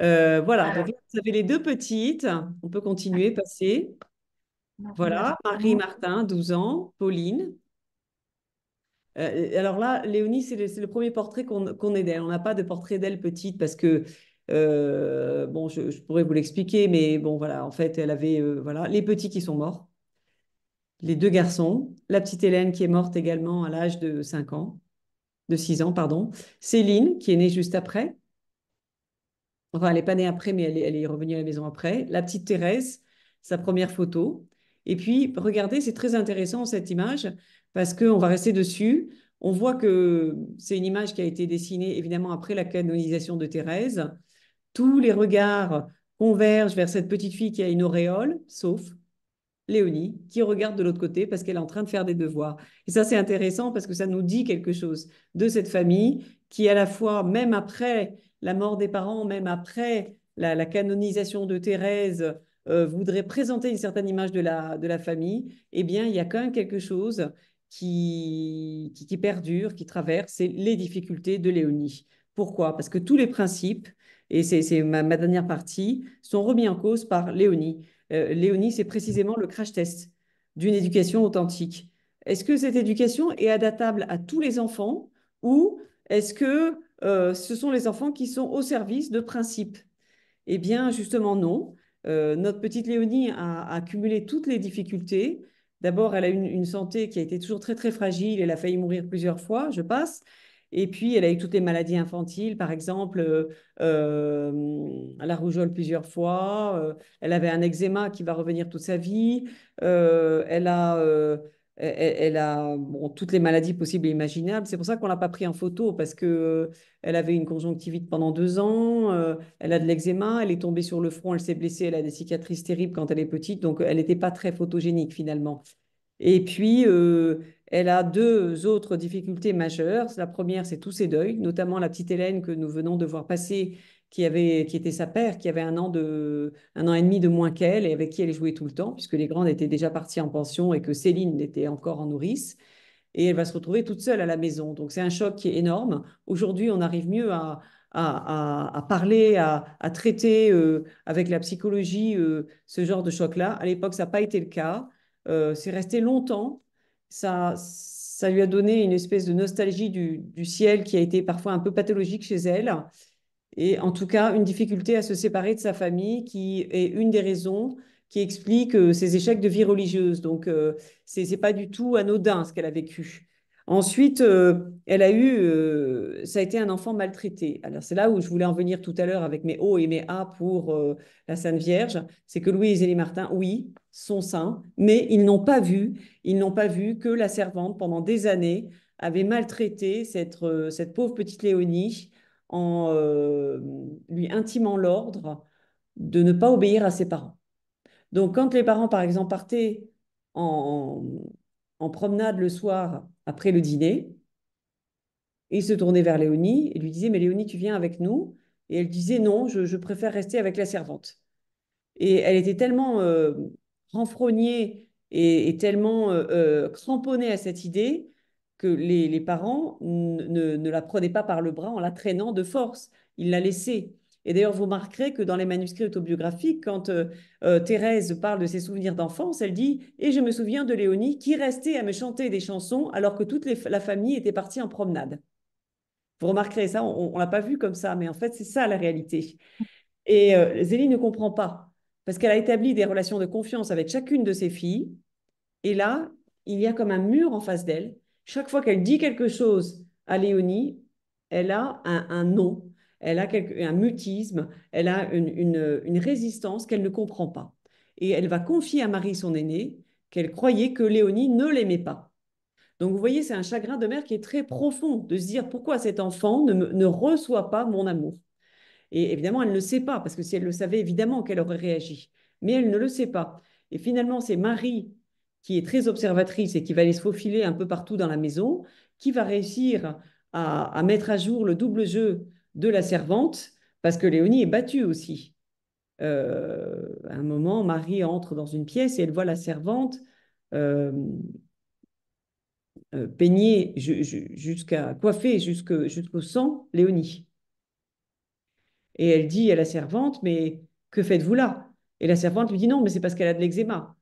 Euh, voilà, donc vous avez les deux petites. On peut continuer, passer. Voilà, Marie Martin, 12 ans, Pauline. alors là, Léonie, c'est le, premier portrait qu'on, qu'on est d'elle. On n'a pas de portrait d'elle petite parce que euh, bon, je, pourrais vous l'expliquer, mais bon, voilà, en fait, elle avait euh, voilà, les petits qui sont morts, les deux garçons, la petite Hélène qui est morte également à l'âge de 5 ans, de 6 ans, pardon, Céline qui est née juste après, enfin, elle n'est pas née après, mais elle est, elle est revenue à la maison après, la petite Thérèse, sa première photo. Et puis, regardez, c'est très intéressant cette image parce qu'on va rester dessus. On voit que c'est une image qui a été dessinée évidemment après la canonisation de Thérèse. Tous les regards convergent vers cette petite fille qui a une auréole, sauf Léonie, qui regarde de l'autre côté parce qu'elle est en train de faire des devoirs. Et ça, c'est intéressant parce que ça nous dit quelque chose de cette famille qui, à la fois, même après la mort des parents, même après la, canonisation de Thérèse, euh, voudrait présenter une certaine image de la, de la famille. Eh bien, il y a quand quelque chose qui, qui perdure, qui traverse, c'est les difficultés de Léonie. Pourquoi Parce que tous les principes et c'est ma, dernière partie, sont remis en cause par Léonie. Euh, Léonie, c'est précisément le crash test d'une éducation authentique. Est-ce que cette éducation est adaptable à tous les enfants ou est-ce que euh, ce sont les enfants qui sont au service de principes Eh bien, justement, non. Euh, notre petite Léonie a, accumulé cumulé toutes les difficultés. D'abord, elle a une, une, santé qui a été toujours très, très fragile. Elle a failli mourir plusieurs fois, je passe. Et puis, elle a eu toutes les maladies infantiles, par exemple, euh, euh la rougeole plusieurs fois. Euh, elle avait un eczéma qui va revenir toute sa vie. Euh, elle a, e-, e-, elle, a toutes les maladies possibles et imaginables. C'est pour ça qu'on l'a pas pris en photo parce que elle avait une conjonctivite pendant deux ans. elle a de l'eczéma. Elle est tombée sur le front. Elle s'est blessée. Elle a des cicatrices terribles quand elle est petite. Donc, elle n'était pas très photogénique finalement. Et puis, elle a deux autres difficultés majeures. La première, c'est tous ses deuils, notamment la petite Hélène que nous venons de voir passer, qui, avait, qui était sa père, qui avait un an, de, un an et demi de moins qu'elle et avec qui elle jouait tout le temps, puisque les grandes étaient déjà parties en pension et que Céline était encore en nourrice. Et elle va se retrouver toute seule à la maison. Donc c'est un choc qui est énorme. Aujourd'hui, on arrive mieux à, parler, à, traiter euh, avec la psychologie euh, ce genre de choc-là. À l'époque, ça n'a pas été le cas. Euh, c'est resté longtemps ça, ça lui a donné une espèce de nostalgie du, ciel qui a été parfois un peu pathologique chez elle. Et en tout cas, une difficulté à se séparer de sa famille qui est une des raisons qui explique euh, ses échecs de vie religieuse. Donc, euh, ce n'est pas du tout anodin ce qu'elle a vécu. Ensuite, euh, elle a eu, ça a été un enfant maltraité. Alors, c'est là où je voulais en venir tout à l'heure avec mes O et mes A pour la Sainte Vierge. C'est que Louise et les Martin, oui, son sein, mais ils n'ont pas vu, ils n'ont pas vu que la servante, pendant des années, avait maltraité cette, euh, cette pauvre petite Léonie en euh, lui intimant l'ordre de ne pas obéir à ses parents. Donc quand les parents, par exemple, partaient en, promenade le soir après le dîner, ils se tournaient vers Léonie et lui disaient « mais Léonie, tu viens avec nous Et elle disait, non, je, préfère rester avec la servante. Et elle était tellement euh, renfrogné et, tellement euh, euh, cramponné à cette idée que les, parents ne, la prenaient pas par le bras en la traînant de force. Ils la laissaient. Et d'ailleurs, vous remarquerez que dans les manuscrits autobiographiques, quand euh, Thérèse parle de ses souvenirs d'enfance, elle dit ⁇ Et je me souviens de Léonie qui restait à me chanter des chansons alors que toute la famille était partie en promenade. ⁇ Vous remarquerez ça, on ne l'a pas vu comme ça, mais en fait, c'est ça la réalité. Et Zélie ne comprend pas parce qu'elle a établi des relations de confiance avec chacune de ses filles. Et là, il y a comme un mur en face d'elle. Chaque fois qu'elle dit quelque chose à Léonie, elle a un, un non, elle a un mutisme, elle a une, résistance qu'elle ne comprend pas. Et elle va confier à Marie, son aînée, qu'elle croyait que Léonie ne l'aimait pas. Donc vous voyez, c'est un chagrin de mère qui est très profond de se dire pourquoi cet enfant ne reçoit pas mon amour. Et évidemment, elle ne le sait pas, parce que si elle le savait, évidemment qu'elle aurait réagi. Mais elle ne le sait pas. Et finalement, c'est Marie qui est très observatrice et qui va aller se faufiler un peu partout dans la maison, qui va réussir à, mettre à jour le double jeu de la servante, parce que Léonie est battue aussi. Euh, à un moment, Marie entre dans une pièce et elle voit la servante euh, euh, peigner jusqu'à coiffer jusqu'au sang Léonie. Et elle dit à la servante, mais que faites-vous là Et la servante lui dit, non, mais c'est parce qu'elle a de l'eczéma.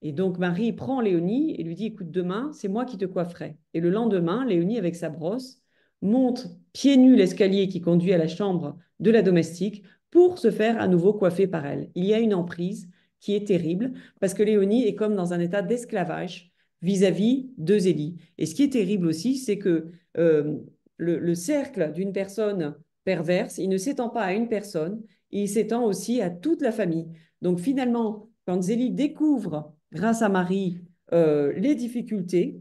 Et donc Marie prend Léonie et lui dit, écoute, demain, c'est moi qui te coifferai. Et le lendemain, Léonie, avec sa brosse, monte pieds nus l'escalier qui conduit à la chambre de la domestique pour se faire à nouveau coiffer par elle. Il y a une emprise qui est terrible parce que Léonie est comme dans un état d'esclavage vis-à-vis de Zélie. Et ce qui est terrible aussi, c'est que euh, le, cercle d'une personne perverse, il ne s'étend pas à une personne, il s'étend aussi à toute la famille. Donc finalement, quand Zélie découvre, grâce à Marie, euh, les difficultés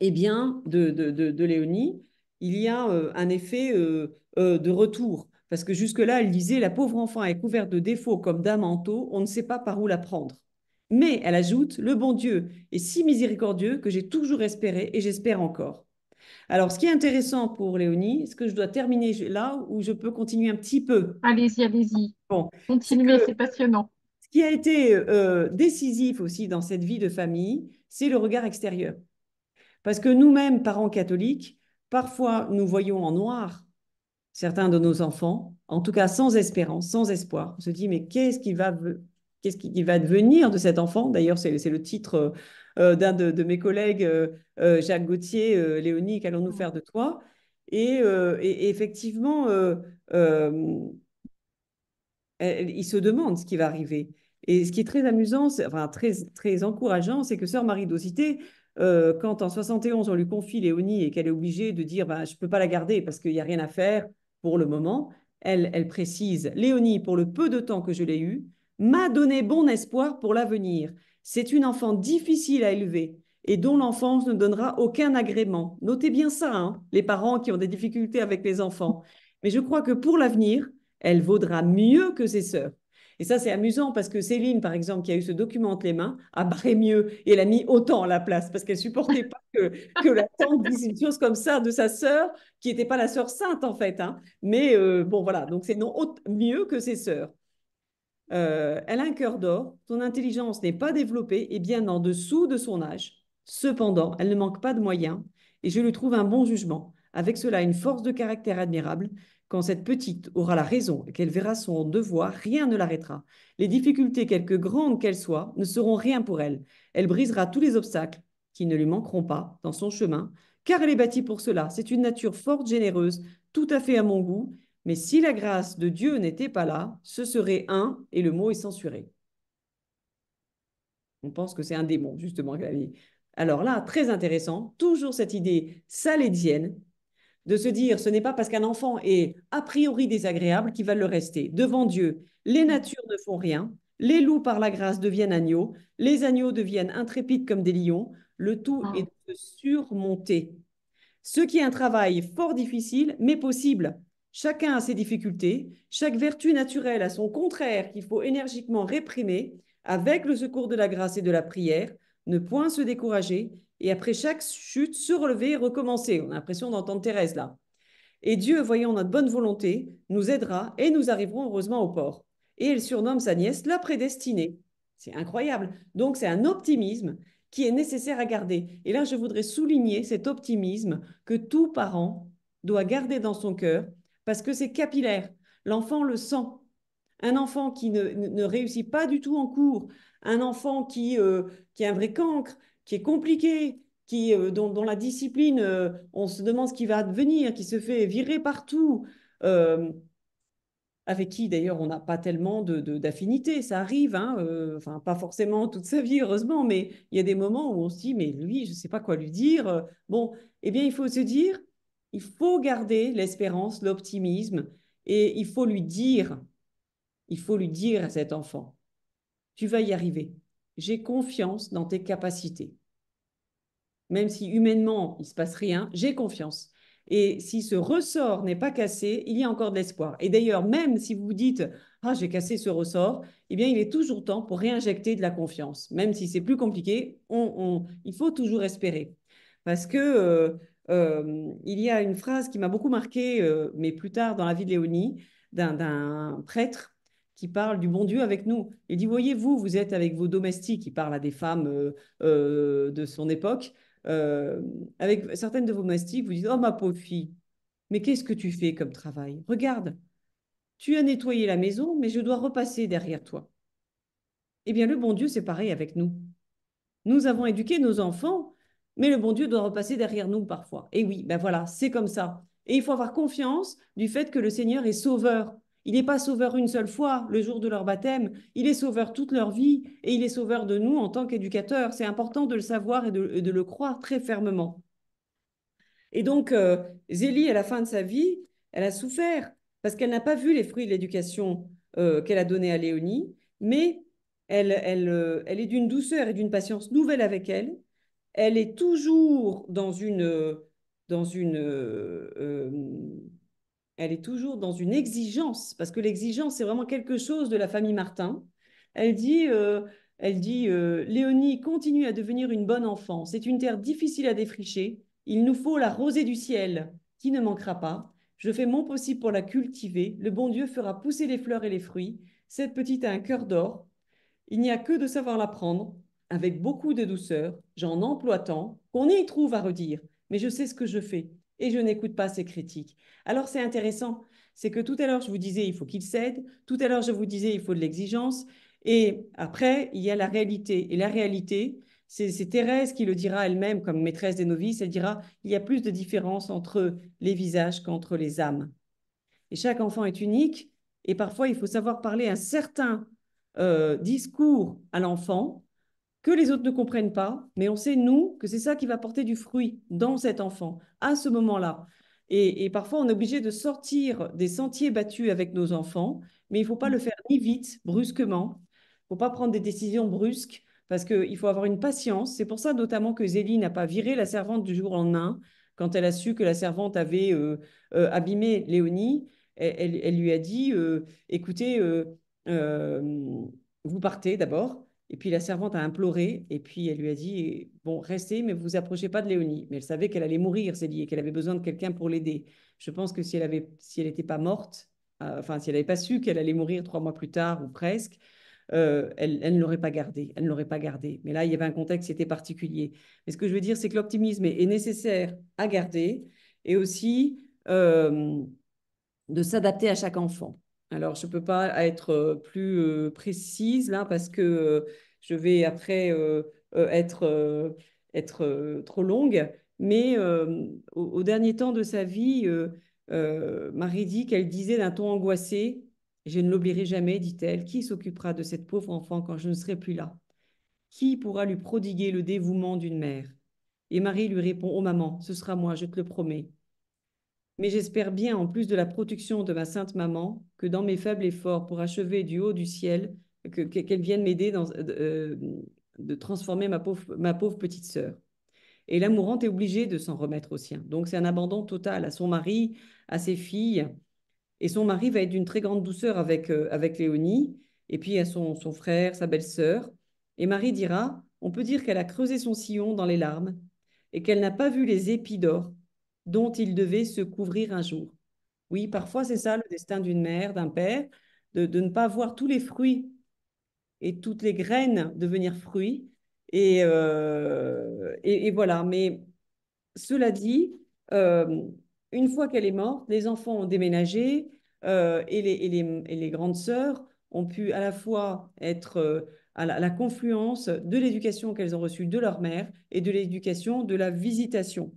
eh bien, de, de, Léonie, il y a euh, un effet euh, de retour. Parce que jusque-là, elle disait, la pauvre enfant est couverte de défauts comme d'un manteau, on ne sait pas par où la prendre. Mais elle ajoute, le bon Dieu est si miséricordieux que j'ai toujours espéré et j'espère encore. Alors, ce qui est intéressant pour Léonie, est-ce que je dois terminer là ou je peux continuer un petit peu Allez-y, allez-y. Bon, continuez, c'est passionnant. Ce qui a été euh, décisif aussi dans cette vie de famille, c'est le regard extérieur. Parce que nous-mêmes, parents catholiques, parfois nous voyons en noir certains de nos enfants, en tout cas sans espérance, sans espoir. On se dit, mais qu'est-ce qui qu'est-ce qui, va devenir de cet enfant D'ailleurs, c'est, le titre euh, euh, d'un de, mes collègues, euh, euh, Jacques Gauthier, Léonie, qu'allons-nous mm. faire de toi et, effectivement, il se demande ce qui va arriver. Et ce qui est très amusant, enfin très, encourageant, c'est que Sœur Marie Dosité, quand en 71 on lui confie Léonie et qu'elle est obligée de dire bah, je ne peux pas la garder parce qu'il n'y a rien à faire pour le moment, elle, précise Léonie, pour le peu de temps que je l'ai eue, m'a donné bon espoir pour l'avenir. C'est une enfant difficile à élever et dont l'enfance ne donnera aucun agrément. Notez bien ça, hein, les parents qui ont des difficultés avec les enfants. Mais je crois que pour l'avenir, elle vaudra mieux que ses sœurs. Et ça, c'est amusant parce que Céline, par exemple, qui a eu ce document entre les mains, a barré mieux et elle a mis autant à la place parce qu'elle supportait pas que, la tante dise une chose comme ça de sa sœur, qui n'était pas la sœur sainte en fait. Hein. Mais euh, bon, voilà, donc c'est non mieux que ses sœurs. Euh, elle a un cœur d'or, son intelligence n'est pas développée et bien en dessous de son âge. Cependant, elle ne manque pas de moyens et je lui trouve un bon jugement. Avec cela, une force de caractère admirable. Quand cette petite aura la raison et qu'elle verra son devoir, rien ne l'arrêtera. Les difficultés, quelque grandes qu'elles soient, ne seront rien pour elle. Elle brisera tous les obstacles qui ne lui manqueront pas dans son chemin, car elle est bâtie pour cela. C'est une nature forte, généreuse, tout à fait à mon goût, mais si la grâce de Dieu n'était pas là, ce serait un et le mot est censuré. On pense que c'est un démon, justement, Alors là, très intéressant, toujours cette idée salédienne de se dire ce n'est pas parce qu'un enfant est a priori désagréable qu'il va le rester. Devant Dieu, les natures ne font rien, les loups par la grâce deviennent agneaux, les agneaux deviennent intrépides comme des lions, le tout ah. est de surmonter. Ce qui est un travail fort difficile, mais possible. Chacun a ses difficultés, chaque vertu naturelle a son contraire qu'il faut énergiquement réprimer, avec le secours de la grâce et de la prière, ne point se décourager, et après chaque chute, se relever et recommencer. On a l'impression d'entendre Thérèse là. Et Dieu, voyant notre bonne volonté, nous aidera et nous arriverons heureusement au port. Et elle surnomme sa nièce la prédestinée. C'est incroyable. Donc c'est un optimisme qui est nécessaire à garder. Et là, je voudrais souligner cet optimisme que tout parent doit garder dans son cœur parce que c'est capillaire. L'enfant le sent. Un enfant qui ne, réussit pas du tout en cours, un enfant qui, euh, qui est un vrai cancre, qui est compliqué, qui, euh, dont, la discipline, euh, on se demande ce qui va advenir, qui se fait virer partout, avec qui d'ailleurs on n'a pas tellement d'affinité, de, ça arrive, hein, enfin pas forcément toute sa vie heureusement, mais il y a des moments où on se dit mais lui je ne sais pas quoi lui dire, bon, eh bien il faut se dire il faut garder l'espérance, l'optimisme, et il faut lui dire, il faut lui dire à cet enfant, tu vas y arriver. J'ai confiance dans tes capacités. Même si humainement, il ne se passe rien, j'ai confiance. Et si ce ressort n'est pas cassé, il y a encore de l'espoir. Et d'ailleurs, même si vous vous dites Ah, j'ai cassé ce ressort, eh bien, il est toujours temps pour réinjecter de la confiance. Même si c'est plus compliqué, on, il faut toujours espérer. Parce que euh, il y a une phrase qui m'a beaucoup marqué mais plus tard dans la vie de Léonie, d'un prêtre qui parle du bon Dieu avec nous. Il dit, voyez-vous, vous êtes avec vos domestiques, il parle à des femmes de son époque, avec certaines de vos domestiques, vous dites, oh ma pauvre fille, mais qu'est-ce que tu fais comme travail Regarde, tu as nettoyé la maison, mais je dois repasser derrière toi. Eh bien, le bon Dieu, c'est pareil avec nous. Nous avons éduqué nos enfants mais le bon Dieu doit repasser derrière nous parfois. Et oui, ben voilà, c'est comme ça. Et il faut avoir confiance du fait que le Seigneur est sauveur. Il n'est pas sauveur une seule fois le jour de leur baptême, il est sauveur toute leur vie et il est sauveur de nous en tant qu'éducateurs. C'est important de le savoir et de, le croire très fermement. Et donc, euh, Zélie, à la fin de sa vie, elle a souffert parce qu'elle n'a pas vu les fruits de l'éducation euh, qu'elle a donnée à Léonie, mais elle, elle, euh, elle est d'une douceur et d'une patience nouvelle avec elle elle est toujours dans une, euh, dans une, euh, euh, elle est toujours dans une exigence, parce que l'exigence, c'est vraiment quelque chose de la famille Martin. Elle dit, elle dit Léonie continue à devenir une bonne enfant. C'est une terre difficile à défricher. Il nous faut la rosée du ciel, qui ne manquera pas. Je fais mon possible pour la cultiver. Le bon Dieu fera pousser les fleurs et les fruits. Cette petite a un cœur d'or. Il n'y a que de savoir la prendre avec beaucoup de douceur, j'en emploie tant qu'on y trouve à redire, mais je sais ce que je fais et je n'écoute pas ces critiques. Alors c'est intéressant, c'est que tout à l'heure je vous disais il faut qu'il cède, tout à l'heure je vous disais il faut de l'exigence, et après il y a la réalité. Et la réalité, c'est Thérèse qui le dira elle-même comme maîtresse des novices, elle dira il y a plus de différence entre les visages qu'entre les âmes. Et chaque enfant est unique, et parfois il faut savoir parler un certain euh, discours à l'enfant que les autres ne comprennent pas, mais on sait, nous, que c'est ça qui va porter du fruit dans cet enfant, à ce moment-là. Et, parfois, on est obligé de sortir des sentiers battus avec nos enfants, mais il ne faut pas le faire ni vite, brusquement. Il ne faut pas prendre des décisions brusques, parce qu'il faut avoir une patience. C'est pour ça notamment que Zélie n'a pas viré la servante du jour en un quand elle a su que la servante avait euh, euh, abîmé Léonie. Elle, lui a dit, euh, écoutez, vous partez d'abord, et puis la servante a imploré, et puis elle lui a dit Bon, restez, mais vous approchez pas de Léonie. Mais elle savait qu'elle allait mourir, dit, et qu'elle avait besoin de quelqu'un pour l'aider. Je pense que si elle avait, si elle n'était pas morte, euh, enfin, si elle n'avait pas su qu'elle allait mourir trois mois plus tard, ou presque, euh, elle, elle, ne l'aurait pas gardée. Elle l'aurait pas gardée. Mais là, il y avait un contexte qui était particulier. Mais ce que je veux dire, c'est que l'optimisme est, nécessaire à garder, et aussi euh, de s'adapter à chaque enfant. Alors, je ne peux pas être euh, plus euh, précise là hein, parce que euh, je vais après être, être trop longue. Mais au, au, dernier temps de sa vie, Marie dit qu'elle disait d'un ton angoissé, je ne l'oublierai jamais, dit-elle, qui s'occupera de cette pauvre enfant quand je ne serai plus là Qui pourra lui prodiguer le dévouement d'une mère Et Marie lui répond, oh maman, ce sera moi, je te le promets mais j'espère bien, en plus de la production de ma sainte maman, que dans mes faibles efforts pour achever du haut du ciel, qu'elle vienne m'aider euh, euh, de transformer ma pauvre, petite sœur. Et la mourante est obligée de s'en remettre au sien. Donc c'est un abandon total à son mari, à ses filles. Et son mari va être d'une très grande douceur avec, euh, avec Léonie, et puis à son, son frère, sa belle-sœur. Et Marie dira, on peut dire qu'elle a creusé son sillon dans les larmes et qu'elle n'a pas vu les épis d'or dont il devait se couvrir un jour. Oui, parfois c'est ça le destin d'une mère, d'un père, de, ne pas voir tous les fruits et toutes les graines devenir fruits. Et, euh, voilà, mais cela dit, euh, une fois qu'elle est morte, les enfants ont déménagé euh, et, les, grandes sœurs ont pu à la fois être à la confluence de l'éducation qu'elles ont reçue de leur mère et de l'éducation de la visitation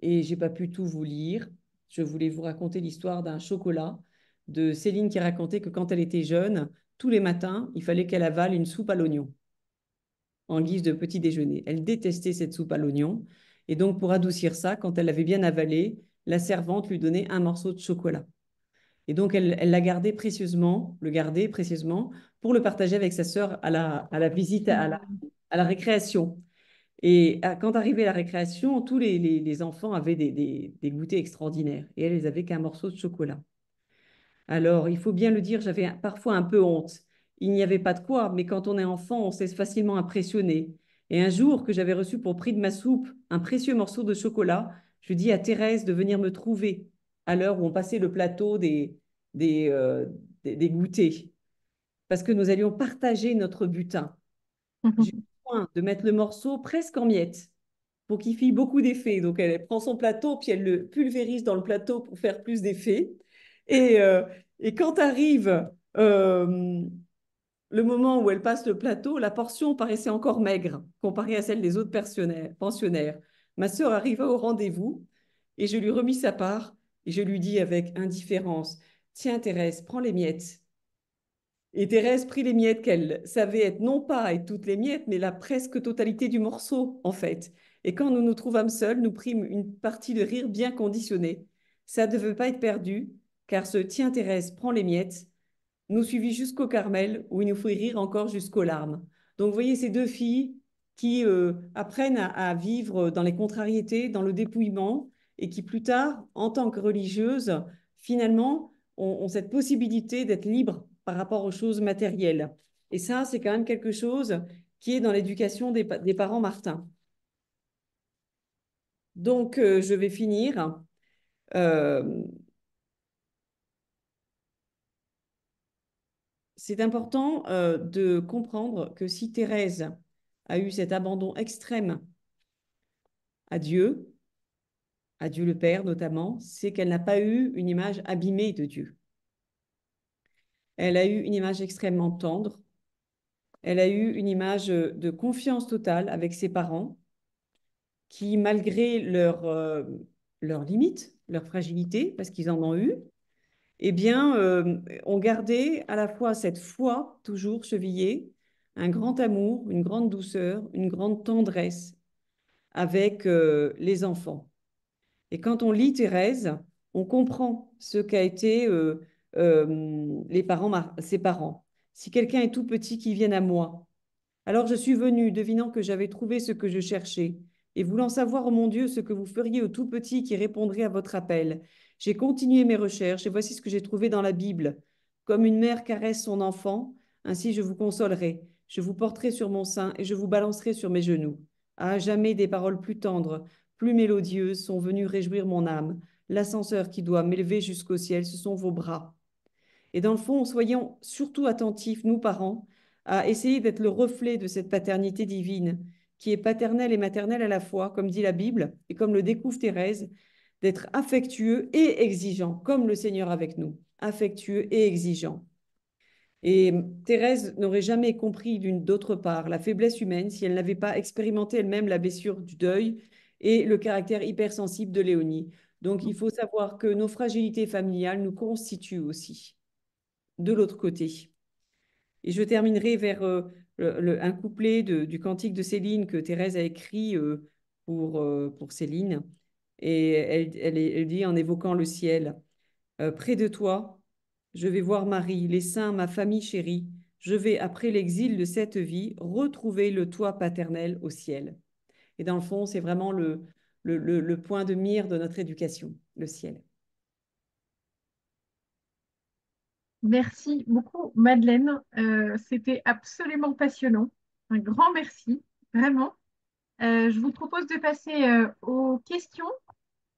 et j'ai pas pu tout vous lire. Je voulais vous raconter l'histoire d'un chocolat de Céline qui racontait que quand elle était jeune, tous les matins, il fallait qu'elle avale une soupe à l'oignon en guise de petit déjeuner. Elle détestait cette soupe à l'oignon. Et donc, pour adoucir ça, quand elle l'avait bien avalée, la servante lui donnait un morceau de chocolat. Et donc, elle, elle l'a gardé précieusement, le gardait précieusement, pour le partager avec sa sœur à la, à la visite, à à la récréation. Et ah, quand arrivait la récréation, tous les, enfants avaient des, goûters extraordinaires et elles n'avaient qu'un morceau de chocolat. Alors, il faut bien le dire, j'avais parfois un peu honte. Il n'y avait pas de quoi, mais quand on est enfant, on s'est facilement impressionné. Et un jour que j'avais reçu pour prix de ma soupe un précieux morceau de chocolat, je dis à Thérèse de venir me trouver à l'heure où on passait le plateau des, des, euh, goûters, parce que nous allions partager notre butin. Mmh de mettre le morceau presque en miettes pour qu'il fît beaucoup d'effets. Donc elle prend son plateau, puis elle le pulvérise dans le plateau pour faire plus d'effets. Et, euh, quand arrive euh, le moment où elle passe le plateau, la portion paraissait encore maigre comparée à celle des autres pensionnaires. Ma sœur arriva au rendez-vous et je lui remis sa part et je lui dis avec indifférence, Tiens Thérèse, prends les miettes. Et Thérèse prit les miettes qu'elle savait être non pas et toutes les miettes, mais la presque totalité du morceau, en fait. Et quand nous nous trouvâmes seuls, nous prîmes une partie de rire bien conditionnée. Ça ne devait pas être perdu, car ce Tiens Thérèse, prend les miettes nous suivit jusqu'au Carmel, où il nous fit rire encore jusqu'aux larmes. Donc vous voyez ces deux filles qui euh, apprennent à, vivre dans les contrariétés, dans le dépouillement, et qui plus tard, en tant que religieuses, finalement, ont cette possibilité d'être libres par rapport aux choses matérielles. Et ça, c'est quand même quelque chose qui est dans l'éducation des, parents Martin. Donc, euh, je vais finir. Euh, c'est important euh, de comprendre que si Thérèse a eu cet abandon extrême à Dieu, à Dieu le Père notamment, c'est qu'elle n'a pas eu une image abîmée de Dieu. Elle a eu une image extrêmement tendre. Elle a eu une image de confiance totale avec ses parents, qui, malgré euh, leurs limites, leur fragilité, parce qu'ils en ont eu, eh bien, euh, ont gardé à la fois cette foi toujours chevillée, un grand amour, une grande douceur, une grande tendresse avec euh, les enfants. Et quand on lit Thérèse, on comprend ce qu'a été euh, les parents, ses parents. Si quelqu'un est tout petit, qui vienne à moi. Alors je suis venu, devinant que j'avais trouvé ce que je cherchais, et voulant savoir, oh mon Dieu, ce que vous feriez au tout petit qui répondrait à votre appel. J'ai continué mes recherches, et voici ce que j'ai trouvé dans la Bible. Comme une mère caresse son enfant, ainsi je vous consolerai, je vous porterai sur mon sein, et je vous balancerai sur mes genoux. Ah, jamais des paroles plus tendres, plus mélodieuses sont venues réjouir mon âme. L'ascenseur qui doit m'élever jusqu'au ciel, ce sont vos bras. Et dans le fond, soyons surtout attentifs, nous parents, à essayer d'être le reflet de cette paternité divine, qui est paternelle et maternelle à la fois, comme dit la Bible et comme le découvre Thérèse, d'être affectueux et exigeant, comme le Seigneur avec nous, affectueux et exigeant. Et Thérèse n'aurait jamais compris d'une d'autre part la faiblesse humaine si elle n'avait pas expérimenté elle-même la blessure du deuil et le caractère hypersensible de Léonie. Donc il faut savoir que nos fragilités familiales nous constituent aussi de l'autre côté. Et je terminerai vers euh, un couplet du cantique de Céline que Thérèse a écrit euh, pour, euh, pour Céline. Et elle, elle, dit en évoquant le ciel, Près de toi, je vais voir Marie, les saints, ma famille chérie. Je vais, après l'exil de cette vie, retrouver le toit paternel au ciel. Et dans le fond, c'est vraiment le, le point de mire de notre éducation, le ciel. Merci beaucoup, Madeleine. Euh, c'était absolument passionnant. Un grand merci, vraiment. Euh, je vous propose de passer euh, aux questions.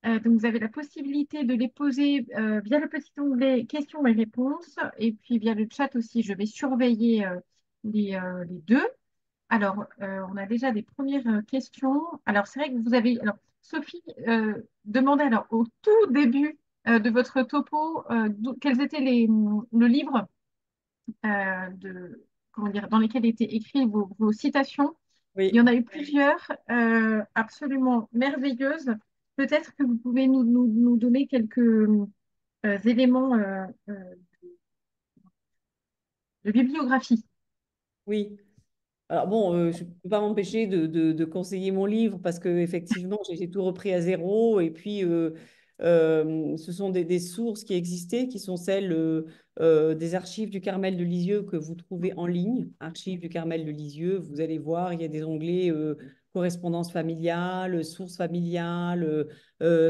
donc, vous avez la possibilité de les poser via le petit onglet questions et réponses et puis via le chat aussi. Je vais surveiller les, les, deux. Alors, on a déjà des premières questions. Alors, c'est vrai que vous avez. Alors, Sophie demandait alors au tout début euh, de votre topo, euh, quels étaient les, le livre euh, de, comment dire, dans lesquels étaient écrites vos, citations. Il y en a eu plusieurs, absolument merveilleuses. Peut-être que vous pouvez nous, donner quelques éléments de bibliographie. Oui. Alors bon, je ne peux pas m'empêcher de, conseiller mon livre parce que effectivement, j'ai tout repris à zéro et puis euh, ce sont des, sources qui existaient, qui sont celles euh, euh, des archives du Carmel de Lisieux que vous trouvez en ligne. Archives du Carmel de Lisieux, vous allez voir, il y a des onglets correspondance familiale, source familiales,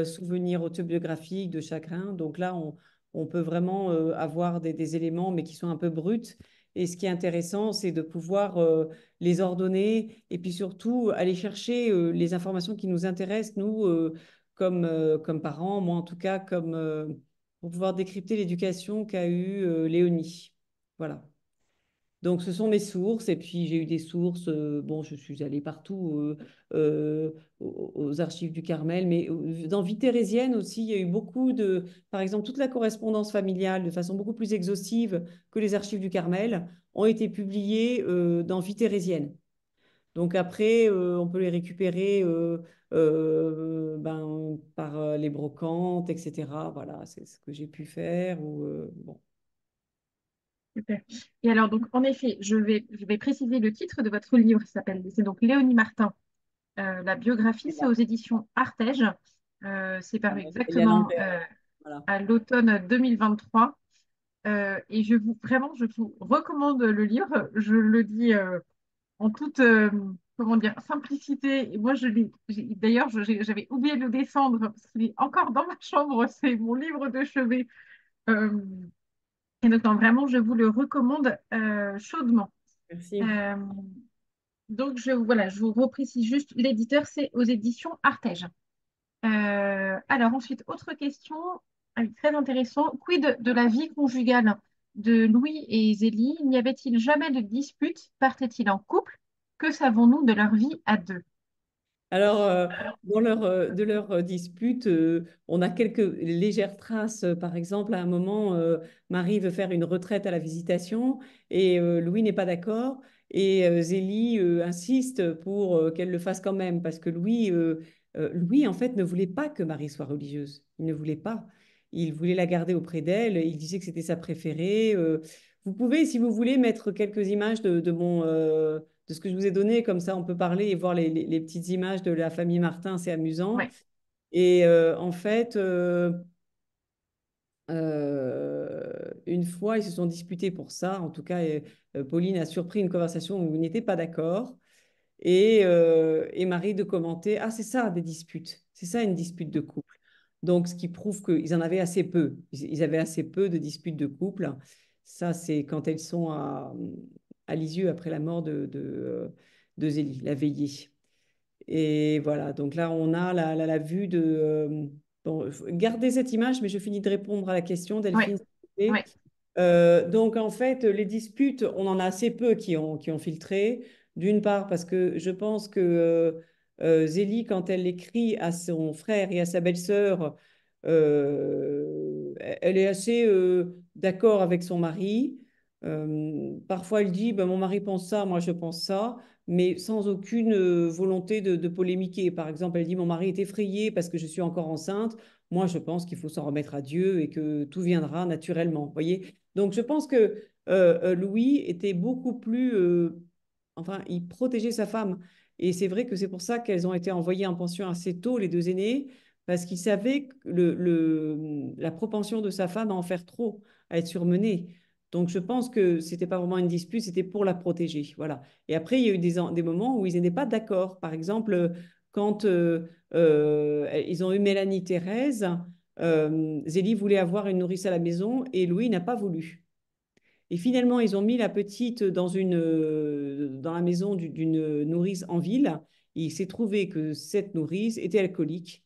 souvenirs autobiographiques de chacun. Donc là, on, peut vraiment avoir des, des, éléments, mais qui sont un peu bruts. Et ce qui est intéressant, c'est de pouvoir les ordonner et puis surtout aller chercher les informations qui nous intéressent, nous, comme, euh, comme parents, moi en tout cas, comme, euh, pour pouvoir décrypter l'éducation qu'a eue euh, Léonie. Voilà. Donc, ce sont mes sources. Et puis, j'ai eu des sources. bon, je suis allée partout aux archives du Carmel, mais dans Vie aussi, il y a eu beaucoup de. Par exemple, toute la correspondance familiale, de façon beaucoup plus exhaustive que les archives du Carmel, ont été publiées dans Vie donc après, euh, on peut les récupérer euh, euh, ben, par les brocantes, etc. Voilà, c'est ce que j'ai pu faire. Super. Et alors, donc, en effet, je vais, je vais préciser le titre de votre livre. s'appelle, c'est donc Léonie Martin. la biographie, c'est aux éditions Artege. c'est paru exactement à l'automne 2023. et je vous, vraiment, je vous recommande le livre. Je le dis en toute euh, comment dire, simplicité. Et moi, je d'ailleurs, j'avais oublié de le descendre parce qu'il est encore dans ma chambre. C'est mon livre de chevet. Euh, et donc, vraiment, je vous le recommande euh, chaudement. Merci. donc, je, voilà, je vous reprécise juste l'éditeur, c'est aux éditions Artege. alors, ensuite, autre question, ah très intéressant. Quid de la vie conjugale de Louis et Zélie, n'y avait-il jamais de dispute Partaient-ils en couple Que savons-nous de leur vie à deux alors, euh, dans leur, euh, de leur euh, dispute, on a quelques légères traces. Par exemple, à un moment, Marie veut faire une retraite à la visitation et Louis n'est pas d'accord. Et Zélie insiste pour qu'elle le fasse quand même, parce que Louis, Louis, en fait, ne voulait pas que Marie soit religieuse. Il ne voulait pas il voulait la garder auprès d'elle, il disait que c'était sa préférée. Euh, vous pouvez, si vous voulez, mettre quelques images de, mon, euh, de ce que je vous ai donné, comme ça on peut parler et voir les, petites images de la famille Martin, c'est amusant. Et euh, en fait, une fois, ils se sont disputés pour ça. En tout cas, Pauline a surpris une conversation où ils n'étaient pas d'accord. Et, et Marie de commenter, ah c'est ça des disputes, c'est ça une dispute de couple. Donc, ce qui prouve qu'ils en avaient assez peu. Ils avaient assez peu de disputes de couple. Ça, c'est quand elles sont à, à Lisieux après la mort de, de, Zélie, la veillée. Et voilà, donc là, on a la, vue de... Euh, gardez cette image, mais je finis de répondre à la question Delphine. Euh, donc, en fait, les disputes, on en a assez peu qui ont, qui ont filtré. D'une part, parce que je pense que euh, euh, Zélie, quand elle écrit à son frère et à sa belle-sœur, euh, elle est assez euh, d'accord avec son mari. parfois, elle dit ben, Mon mari pense ça, moi je pense ça, mais sans aucune volonté de, polémiquer. Par exemple, elle dit Mon mari est effrayé parce que je suis encore enceinte. Moi, je pense qu'il faut s'en remettre à Dieu et que tout viendra naturellement. voyez Donc, je pense que Louis était beaucoup plus. enfin, il protégeait sa femme. Et c'est vrai que c'est pour ça qu'elles ont été envoyées en pension assez tôt, les deux aînés, parce qu'ils savaient que la propension de sa femme à en faire trop, à être surmenée. Donc je pense que ce n'était pas vraiment une dispute, c'était pour la protéger. Voilà. Et après, il y a eu des, moments où ils n'étaient pas d'accord. Par exemple, quand euh, euh, ils ont eu Mélanie Thérèse, euh, Zélie voulait avoir une nourrice à la maison et Louis n'a pas voulu. Et finalement, ils ont mis la petite dans, une, euh, dans la maison d'une nourrice en ville. il s'est trouvé que cette nourrice était alcoolique.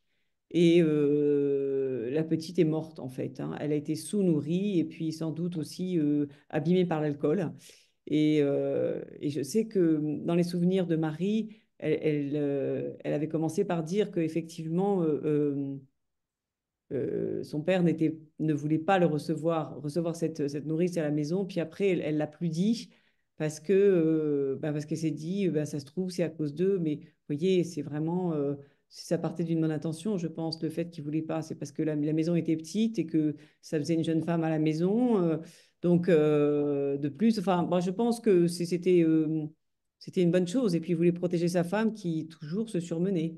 Et euh, la petite est morte, en fait. Hein. Elle a été sous-nourrie et puis sans doute aussi euh, abîmée par l'alcool. Et, je sais que mm, dans les souvenirs de Marie, elle, elle, avait commencé par dire qu'effectivement, effectivement euh, son père ne voulait pas le recevoir, recevoir cette, nourrice à la maison. Puis après, elle, l'a plus dit parce que euh, bah, parce qu'elle s'est dit, bah, ça se trouve, c'est à cause d'eux. Mais vous voyez, c'est vraiment, si euh, ça partait d'une bonne intention, je pense, le fait qu'il voulait pas. C'est parce que la, maison était petite et que ça faisait une jeune femme à la maison. donc, de plus, enfin, je pense que c'était c'était une bonne chose. Et puis, il voulait protéger sa femme qui toujours se surmenait.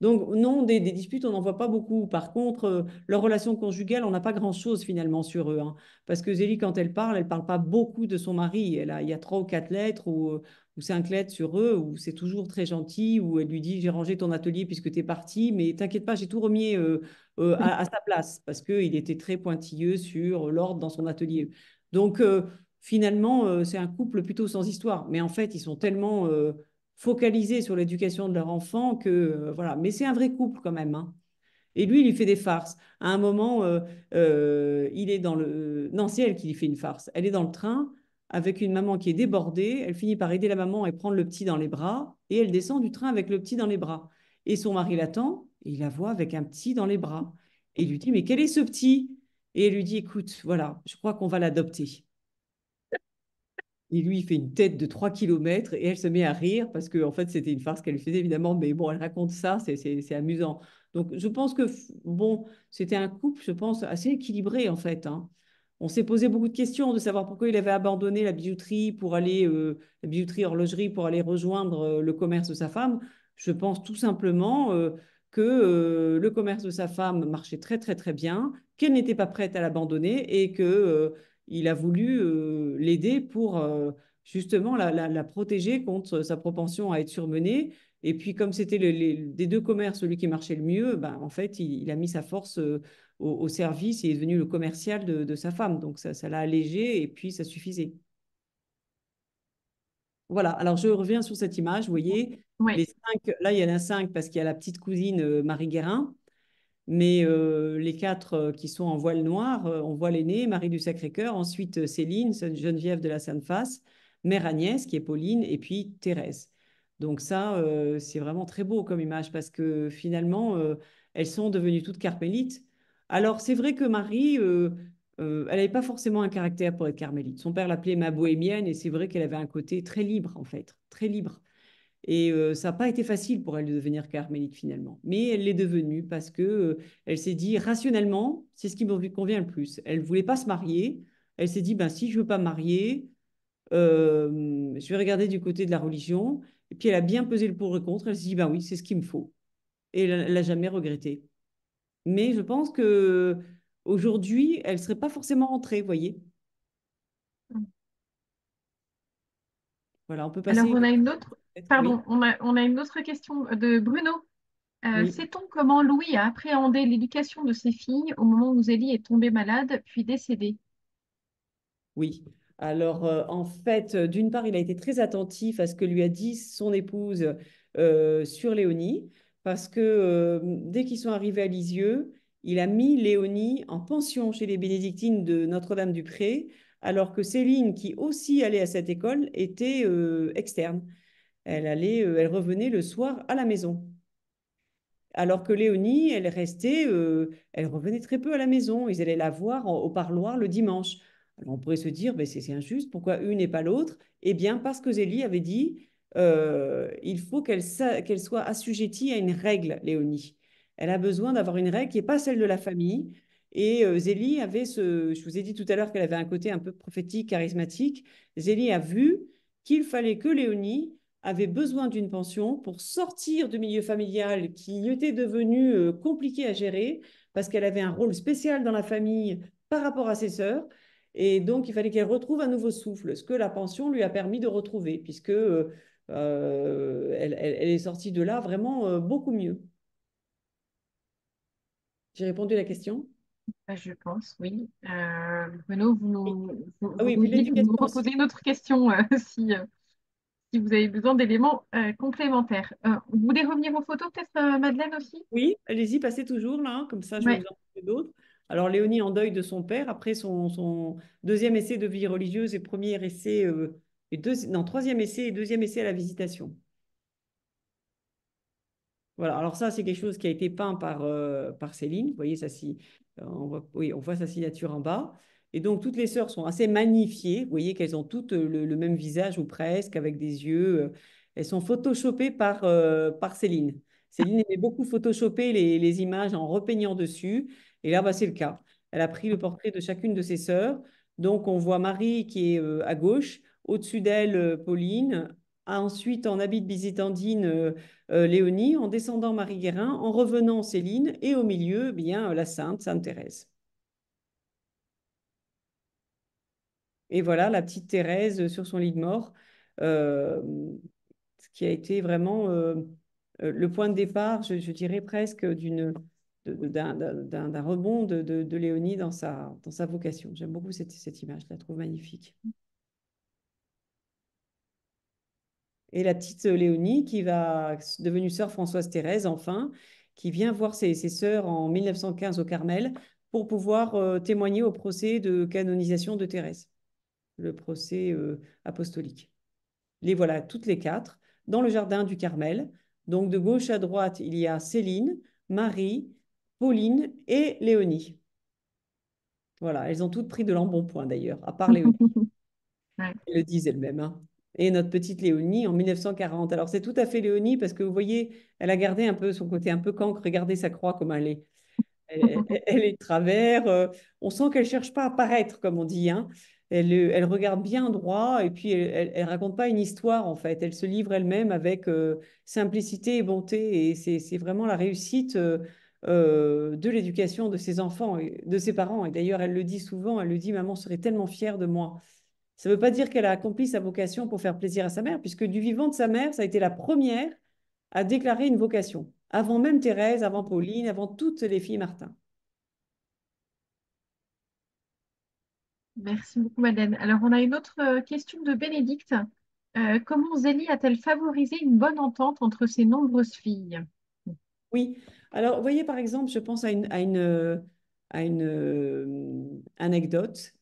Donc, non, des, disputes, on n'en voit pas beaucoup. Par contre, euh, leur relation conjugale, on n'a pas grand-chose finalement sur eux. Hein. parce que Zélie, quand elle parle, elle ne parle pas beaucoup de son mari. Elle a, il y a trois ou quatre lettres ou, euh, cinq lettres sur eux, où c'est toujours très gentil, où elle lui dit J'ai rangé ton atelier puisque tu es parti, mais t'inquiète pas, j'ai tout remis euh, à, à, sa place. Parce qu'il était très pointilleux sur l'ordre dans son atelier. Donc, finalement, c'est un couple plutôt sans histoire. Mais en fait, ils sont tellement focalisés sur l'éducation de leur enfant que euh, voilà. Mais c'est un vrai couple quand même. Hein. Et lui, il lui fait des farces. À un moment, euh, euh, il est dans le. Non, c'est elle qui lui fait une farce. Elle est dans le train avec une maman qui est débordée. Elle finit par aider la maman et prendre le petit dans les bras. Et elle descend du train avec le petit dans les bras. Et son mari l'attend il la voit avec un petit dans les bras. Et il lui dit Mais quel est ce petit Et elle lui dit Écoute, voilà, je crois qu'on va l'adopter. Et lui, il fait une tête de 3 km et elle se met à rire parce que, en fait, c'était une farce qu'elle faisait, évidemment. Mais bon, elle raconte ça, c'est amusant. Donc, je pense que, bon, c'était un couple, je pense, assez équilibré, en fait. Hein. On s'est posé beaucoup de questions de savoir pourquoi il avait abandonné la bijouterie pour aller, euh, la bijouterie horlogerie pour aller rejoindre euh, le commerce de sa femme. Je pense tout simplement euh, que le commerce de sa femme marchait très, très, très bien, qu'elle n'était pas prête à l'abandonner et que il a voulu euh, l'aider pour euh, justement la, protéger contre sa propension à être surmenée. Et puis, comme c'était les, des deux commerces celui qui marchait le mieux, ben, en fait, il, a mis sa force euh, au, service et est devenu le commercial de, sa femme. Donc, ça, l'a allégé et puis ça suffisait. Voilà, alors je reviens sur cette image, vous voyez, là il y en a cinq parce qu'il y a la petite cousine Marie Guérin, mais euh, les quatre euh, qui sont en voile noire, euh, on voit l'aînée, Marie du Sacré-Cœur, ensuite Céline, Geneviève de la Sainte-Face, Mère Agnès, qui est Pauline, et puis Thérèse. Donc ça, c'est vraiment très beau comme image parce que finalement, elles sont devenues toutes carmélites. Alors c'est vrai que Marie, elle n'avait pas forcément un caractère pour être carmélite. Son père l'appelait ma bohémienne et c'est vrai qu'elle avait un côté très libre en fait, très libre. Et euh, ça n'a pas été facile pour elle de devenir carmélite finalement. Mais elle l'est devenue parce que euh, elle s'est dit rationnellement, c'est ce qui me convient le plus. Elle ne voulait pas se marier. Elle s'est dit, ben, si je ne veux pas marier, euh, je vais regarder du côté de la religion. Et puis elle a bien pesé le pour et le contre. Elle s'est dit, ben oui, c'est ce qu'il me faut. Et elle ne l'a jamais regretté. Mais je pense que aujourd'hui, elle ne serait pas forcément rentrée, vous voyez. Mmh. Voilà, on peut passer. Alors, on a une autre, Pardon, on a, une autre question de Bruno. Euh, sait-on comment Louis a appréhendé l'éducation de ses filles au moment où Zélie est tombée malade puis décédée Oui. Alors, euh, en fait, euh, d'une part, il a été très attentif à ce que lui a dit son épouse sur Léonie, parce que dès qu'ils sont arrivés à Lisieux, il a mis Léonie en pension chez les bénédictines de Notre-Dame-du-Pré, alors que Céline, qui aussi allait à cette école, était externe. Elle, allait, euh, elle revenait le soir à la maison. Alors que Léonie, elle restait, euh, elle revenait très peu à la maison. Ils allaient la voir au parloir le dimanche. Alors on pourrait se dire, mais ben, c'est injuste, pourquoi une et pas l'autre Eh bien, parce que Zélie avait dit, euh, il faut qu'elle soit assujettie à une règle, Léonie. Elle a besoin d'avoir une règle qui n'est pas celle de la famille. Et Zélie avait ce, je vous ai dit tout à l'heure qu'elle avait un côté un peu prophétique, charismatique. Zélie a vu qu'il fallait que Léonie avait besoin d'une pension pour sortir du milieu familial qui était devenu euh, compliqué à gérer parce qu'elle avait un rôle spécial dans la famille par rapport à ses sœurs. Et donc, il fallait qu'elle retrouve un nouveau souffle, ce que la pension lui a permis de retrouver, puisque euh, euh, elle, est sortie de là vraiment beaucoup mieux. J'ai répondu à la question ah, je pense, oui. Euh, vous, nous, ah vous, oui, une autre question si si vous avez besoin d'éléments euh, complémentaires. Euh, vous voulez revenir aux photos peut-être, euh, Madeleine aussi Oui, allez-y, passez toujours là, hein, comme ça je vais vous en d'autres. Alors Léonie en deuil de son père, après son, deuxième essai de vie religieuse et premier essai, et non, troisième essai et deuxième essai à la visitation. Voilà, alors ça, c'est quelque chose qui a été peint par, par Céline. Vous voyez, ça, si, on voit sa signature en bas. Et donc, toutes les sœurs sont assez magnifiées. Vous voyez qu'elles ont toutes euh, le, même visage ou presque, avec des yeux. Euh, elles sont photoshopées par, euh, par Céline. Céline aimait beaucoup photoshopper les, images en repeignant dessus. Et là, bah, c'est le cas. Elle a pris le portrait de chacune de ses sœurs. Donc, on voit Marie qui est à gauche, au-dessus d'elle, Pauline. Ensuite, en habit de visitandine, Léonie. En descendant, Marie Guérin. En revenant, Céline. Et au milieu, eh bien la Sainte, Sainte Thérèse. Et voilà la petite Thérèse euh, sur son lit de mort, euh, ce qui a été vraiment euh, le point de départ, je, dirais presque, d'une d'un rebond de, Léonie dans sa, dans sa vocation. J'aime beaucoup cette, cette image, je la trouve magnifique. Et la petite Léonie qui va, devenue sœur Françoise-Thérèse, enfin, qui vient voir ses, sœurs en 1915 au Carmel pour pouvoir témoigner au procès de canonisation de Thérèse le procès euh, apostolique. Les voilà toutes les quatre dans le jardin du Carmel. Donc de gauche à droite, il y a Céline, Marie, Pauline et Léonie. Voilà, elles ont toutes pris de l'embonpoint d'ailleurs, à part Léonie. Elles le disent elles-mêmes. Hein. Et notre petite Léonie en 1940. Alors c'est tout à fait Léonie parce que vous voyez, elle a gardé un peu son côté un peu cancre. Regardez sa croix comme elle est. Elle, est de travers. Euh, on sent qu'elle cherche pas à paraître, comme on dit. Hein. Euh, elle, regarde bien droit et puis elle, raconte pas une histoire en fait. Elle se livre elle-même avec euh, simplicité et bonté et c'est vraiment la réussite euh, de l'éducation de ses enfants, et de ses parents. Et d'ailleurs, elle le dit souvent, elle le dit, maman serait tellement fière de moi. Ça ne veut pas dire qu'elle a accompli sa vocation pour faire plaisir à sa mère, puisque du vivant de sa mère, ça a été la première à déclarer une vocation, avant même Thérèse, avant Pauline, avant toutes les filles Martin. Merci beaucoup, Madeleine. Alors, on a une autre euh, question de Bénédicte. Euh, comment Zélie a-t-elle favorisé une bonne entente entre ses nombreuses filles Oui. Alors, vous voyez, par exemple, je pense à une, à une, euh, anecdote.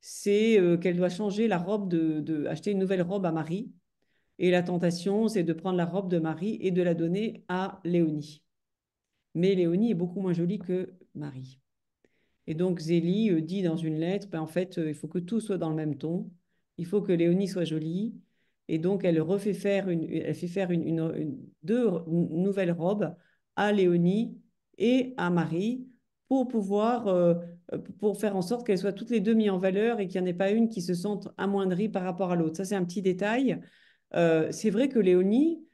C'est qu'elle doit changer la robe, de, acheter une nouvelle robe à Marie. Et la tentation, c'est de prendre la robe de Marie et de la donner à Léonie. Mais Léonie est beaucoup moins jolie que Marie. Et donc Zélie euh, dit dans une lettre, ben, en fait, euh, il faut que tout soit dans le même ton, il faut que Léonie soit jolie. Et donc elle refait faire, une, elle fait faire une, deux nouvelles robes à Léonie et à Marie pour pouvoir, euh, pour faire en sorte qu'elles soient toutes les deux mises en valeur et qu'il n'y en ait pas une qui se sente amoindrie par rapport à l'autre. Ça, c'est un petit détail. c'est vrai que Léonie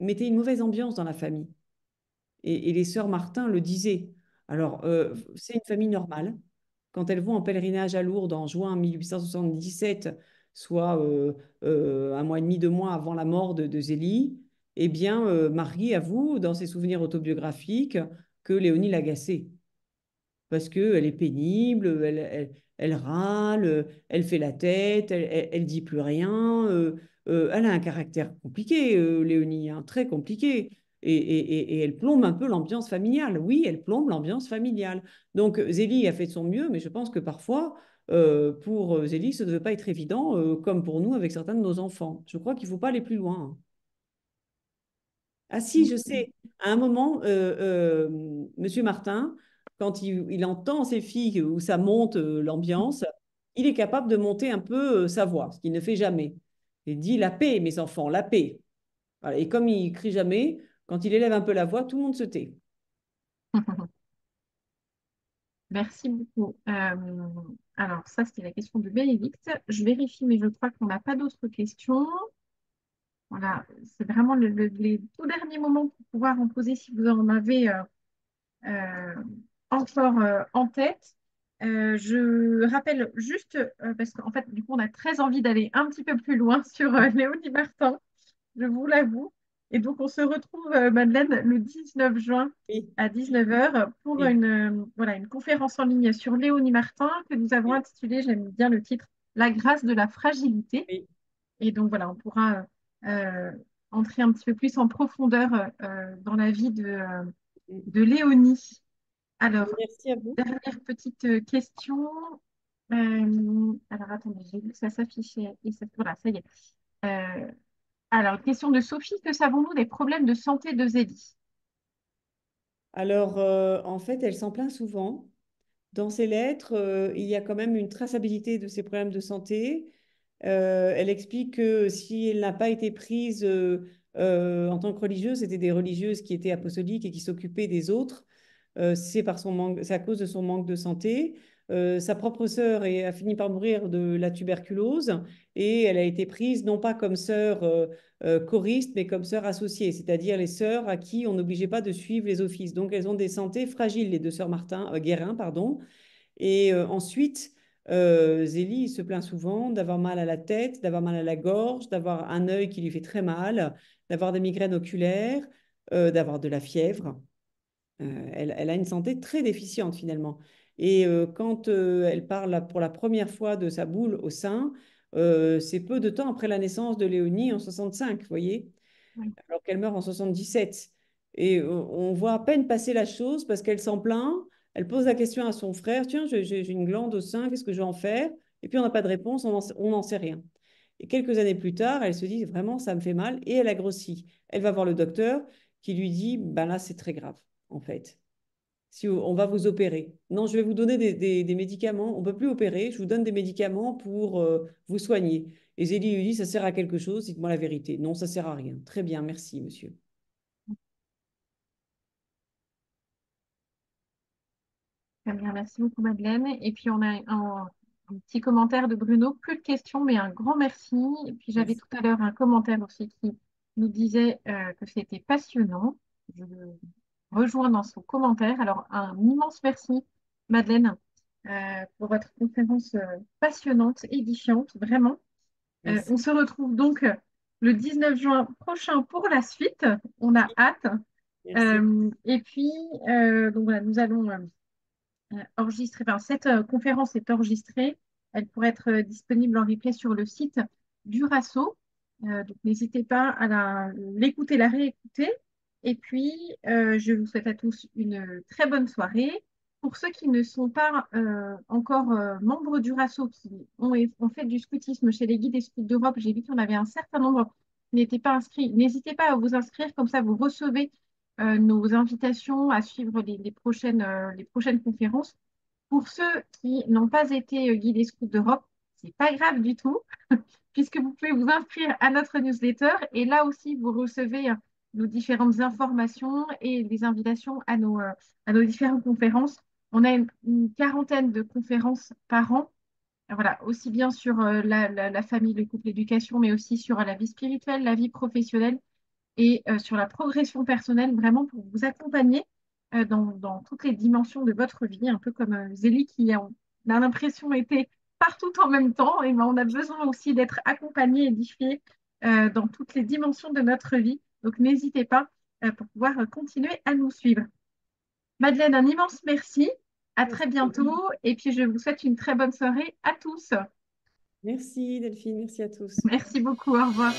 mettait une mauvaise ambiance dans la famille. Et, et les sœurs Martin le disaient. Alors, euh, c'est une famille normale. Quand elles vont en pèlerinage à Lourdes en juin 1877, soit euh, euh, un mois et demi, deux mois avant la mort de, Zélie, eh bien, Marie avoue dans ses souvenirs autobiographiques que Léonie l'a Parce qu'elle est pénible, elle, râle, elle fait la tête, elle, elle dit plus rien. elle a un caractère compliqué, Léonie, hein, très compliqué et, elle plombe un peu l'ambiance familiale. Oui, elle plombe l'ambiance familiale. Donc euh, Zélie a fait de son mieux, mais je pense que parfois, euh, pour euh, Zélie, ce ne devait pas être évident, comme pour nous avec certains de nos enfants. Je crois qu'il ne faut pas aller plus loin. Hein. Ah si, je mmh. sais, à un moment, euh, Monsieur Martin, quand il, entend ses filles où ça monte l'ambiance, il est capable de monter un peu sa voix, ce qu'il ne fait jamais. Il dit la paix, mes enfants, la paix. Et comme il crie jamais, quand il élève un peu la voix, tout le monde se tait. Merci beaucoup. Euh, alors, ça, c'était la question de Bénédicte. Je vérifie, mais je crois qu'on n'a pas d'autres questions. Voilà, c'est vraiment le, les tout derniers moments pour pouvoir en poser si vous en avez euh, euh, encore en tête. je rappelle juste, parce qu'en fait, du coup, on a très envie d'aller un petit peu plus loin sur Léonie Martin, je vous l'avoue. Et donc, on se retrouve, euh, Madeleine, le 19 juin à 19h pour une, euh, voilà, une conférence en ligne sur Léonie Martin que nous avons intitulée, j'aime bien le titre, La grâce de la fragilité. Et donc, voilà, on pourra euh, entrer un petit peu plus en profondeur dans la vie de, de Léonie. Alors, dernière petite question. alors, attendez, j'ai vu que ça s'affichait. Voilà, ça y est. Alors, question de Sophie, que savons-nous des problèmes de santé de Zélie Alors, euh, en fait, elle s'en plaint souvent. Dans ses lettres, euh, il y a quand même une traçabilité de ses problèmes de santé. Euh, elle explique que si elle n'a pas été prise en tant que religieuse, c'était des religieuses qui étaient apostoliques et qui s'occupaient des autres. c'est à cause de son manque de santé. Euh, sa propre sœur a fini par mourir de la tuberculose et elle a été prise non pas comme sœur euh, euh, choriste mais comme sœur associée, c'est-à-dire les sœurs à qui on n'obligeait pas de suivre les offices. Donc elles ont des santé fragiles, les deux sœurs Martin, Guérin. Pardon. Et ensuite, Zélie se plaint souvent d'avoir mal à la tête, d'avoir mal à la gorge, d'avoir un œil qui lui fait très mal, d'avoir des migraines oculaires, d'avoir de la fièvre. Elle, elle, a une santé très déficiente finalement. Et euh, quand euh, elle parle pour la première fois de sa boule au sein, euh, c'est peu de temps après la naissance de Léonie en 65, vous voyez, alors qu'elle meurt en 77. Et on voit à peine passer la chose parce qu'elle s'en plaint. Elle pose la question à son frère, tiens, j'ai une glande au sein, qu'est-ce que je vais en faire Et puis on n'a pas de réponse, on n'en sait rien. Et quelques années plus tard, elle se dit, vraiment, ça me fait mal, et elle a grossi. Elle va voir le docteur qui lui dit, ben là, c'est très grave, en fait si on va vous opérer. Non, je vais vous donner des, médicaments. On ne peut plus opérer. Je vous donne des médicaments pour euh, vous soigner. Et Zélie lui dit, ça sert à quelque chose, dites-moi la vérité. Non, ça ne sert à rien. Très bien, merci, monsieur. Très bien, merci beaucoup Madeleine. Et puis on a un, petit commentaire de Bruno. Plus de questions, mais un grand merci. Et puis j'avais tout à l'heure un commentaire aussi qui nous disait euh, que c'était passionnant. Je rejoindre dans son commentaire. Alors, un immense merci, Madeleine, euh, pour votre conférence euh, passionnante, édifiante, vraiment. Euh, on se retrouve donc le 19 juin prochain pour la suite. On a hâte. et puis, donc nous allons enregistrer. cette conférence est enregistrée. Elle pourrait être disponible en replay sur le site du RASO. donc, n'hésitez pas à l'écouter, la réécouter. Et puis, euh, je vous souhaite à tous une euh, très bonne soirée. Pour ceux qui ne sont pas euh, encore membres du RASO, qui ont, fait du scoutisme chez les guides et scouts d'Europe, j'ai vu qu'on avait un certain nombre qui n'étaient pas inscrits. N'hésitez pas à vous inscrire, comme ça vous recevez nos invitations à suivre les, prochaines, les prochaines conférences. Pour ceux qui n'ont pas été guides et scouts d'Europe, ce n'est pas grave du tout, puisque vous pouvez vous inscrire à notre newsletter et là aussi vous recevez nos différentes informations et les invitations à nos, euh, à nos différentes conférences. On a une, quarantaine de conférences par an, voilà, aussi bien sur euh, la, famille, le couple, l'éducation, mais aussi sur euh, la vie spirituelle, la vie professionnelle et sur la progression personnelle, vraiment pour vous accompagner dans, toutes les dimensions de votre vie, un peu comme Zélie qui a, l'impression était partout en même temps. Et ben, on a besoin aussi d'être accompagné, édifié dans toutes les dimensions de notre vie. Donc n'hésitez pas euh, pour pouvoir euh, continuer à nous suivre. Madeleine, un immense merci. À très bientôt. Et puis, je vous souhaite une très bonne soirée à tous. Merci Delphine, merci à tous. Merci beaucoup, au revoir.